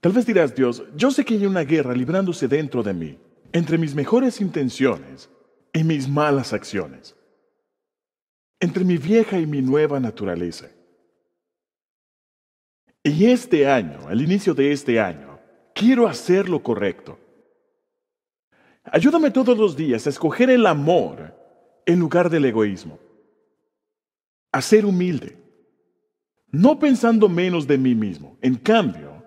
Tal vez dirás, Dios, yo sé que hay una guerra librándose dentro de mí, entre mis mejores intenciones y mis malas acciones, entre mi vieja y mi nueva naturaleza. Y este año, al inicio de este año, quiero hacer lo correcto. Ayúdame todos los días a escoger el amor en lugar del egoísmo. A ser humilde. No pensando menos de mí mismo. En cambio,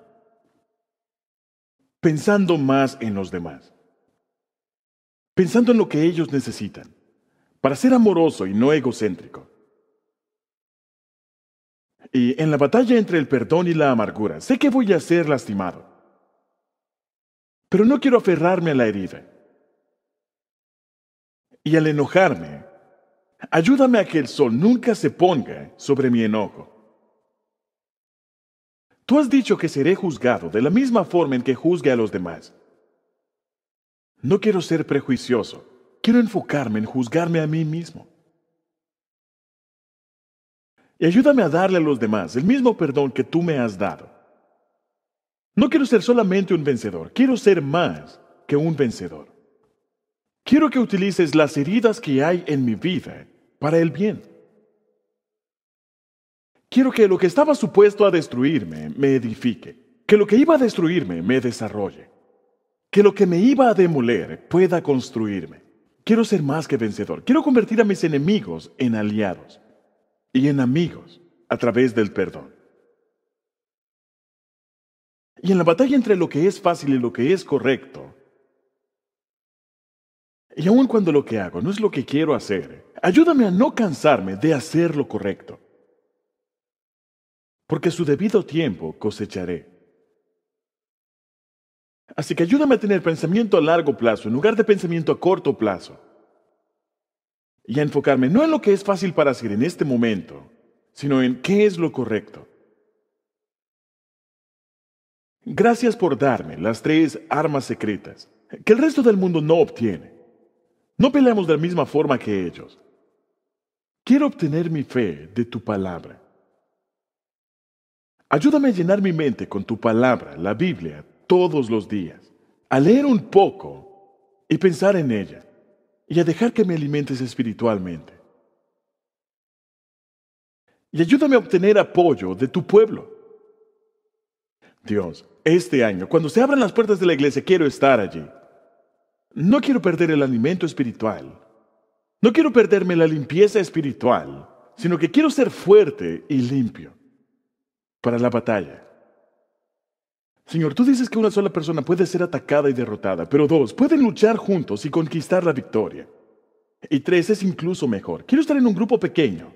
pensando más en los demás. Pensando en lo que ellos necesitan. Para ser amoroso y no egocéntrico. Y en la batalla entre el perdón y la amargura, sé que voy a ser lastimado. Pero no quiero aferrarme a la herida y al enojarme, ayúdame a que el sol nunca se ponga sobre mi enojo. Tú has dicho que seré juzgado de la misma forma en que juzgue a los demás. No quiero ser prejuicioso, quiero enfocarme en juzgarme a mí mismo. Y ayúdame a darle a los demás el mismo perdón que tú me has dado. No quiero ser solamente un vencedor, quiero ser más que un vencedor. Quiero que utilices las heridas que hay en mi vida para el bien. Quiero que lo que estaba supuesto a destruirme me edifique, que lo que iba a destruirme me desarrolle, que lo que me iba a demoler pueda construirme. Quiero ser más que vencedor, quiero convertir a mis enemigos en aliados y en amigos a través del perdón. Y en la batalla entre lo que es fácil y lo que es correcto, y aun cuando lo que hago no es lo que quiero hacer, ayúdame a no cansarme de hacer lo correcto. Porque su debido tiempo cosecharé. Así que ayúdame a tener pensamiento a largo plazo en lugar de pensamiento a corto plazo. Y a enfocarme no en lo que es fácil para hacer en este momento, sino en qué es lo correcto. Gracias por darme las tres armas secretas que el resto del mundo no obtiene. No peleamos de la misma forma que ellos. Quiero obtener mi fe de tu palabra. Ayúdame a llenar mi mente con tu palabra, la Biblia, todos los días, a leer un poco y pensar en ella, y a dejar que me alimentes espiritualmente. Y ayúdame a obtener apoyo de tu pueblo. Dios, este año, cuando se abran las puertas de la iglesia, quiero estar allí. No quiero perder el alimento espiritual. No quiero perderme la limpieza espiritual, sino que quiero ser fuerte y limpio para la batalla. Señor, tú dices que una sola persona puede ser atacada y derrotada, pero dos pueden luchar juntos y conquistar la victoria. Y tres es incluso mejor. Quiero estar en un grupo pequeño.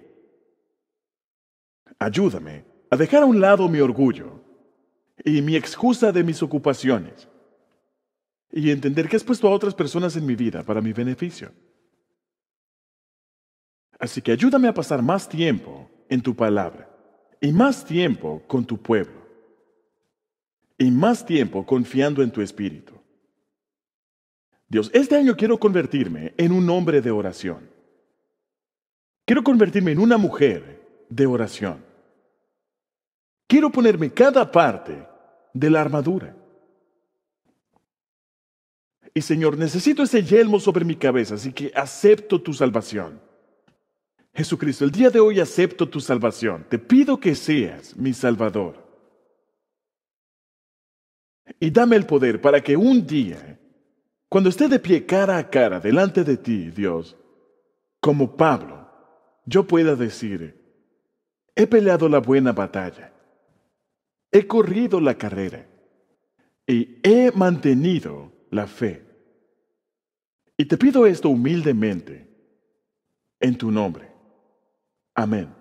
Ayúdame a dejar a un lado mi orgullo y mi excusa de mis ocupaciones y entender que has puesto a otras personas en mi vida para mi beneficio. Así que ayúdame a pasar más tiempo en tu palabra y más tiempo con tu pueblo y más tiempo confiando en tu espíritu. Dios, este año quiero convertirme en un hombre de oración. Quiero convertirme en una mujer de oración. Quiero ponerme cada parte de la armadura. Y Señor, necesito ese yelmo sobre mi cabeza, así que acepto tu salvación. Jesucristo, el día de hoy acepto tu salvación. Te pido que seas mi Salvador. Y dame el poder para que un día, cuando esté de pie cara a cara delante de ti, Dios, como Pablo, yo pueda decir, he peleado la buena batalla, he corrido la carrera y he mantenido la fe. Y te pido esto humildemente en tu nombre. Amén.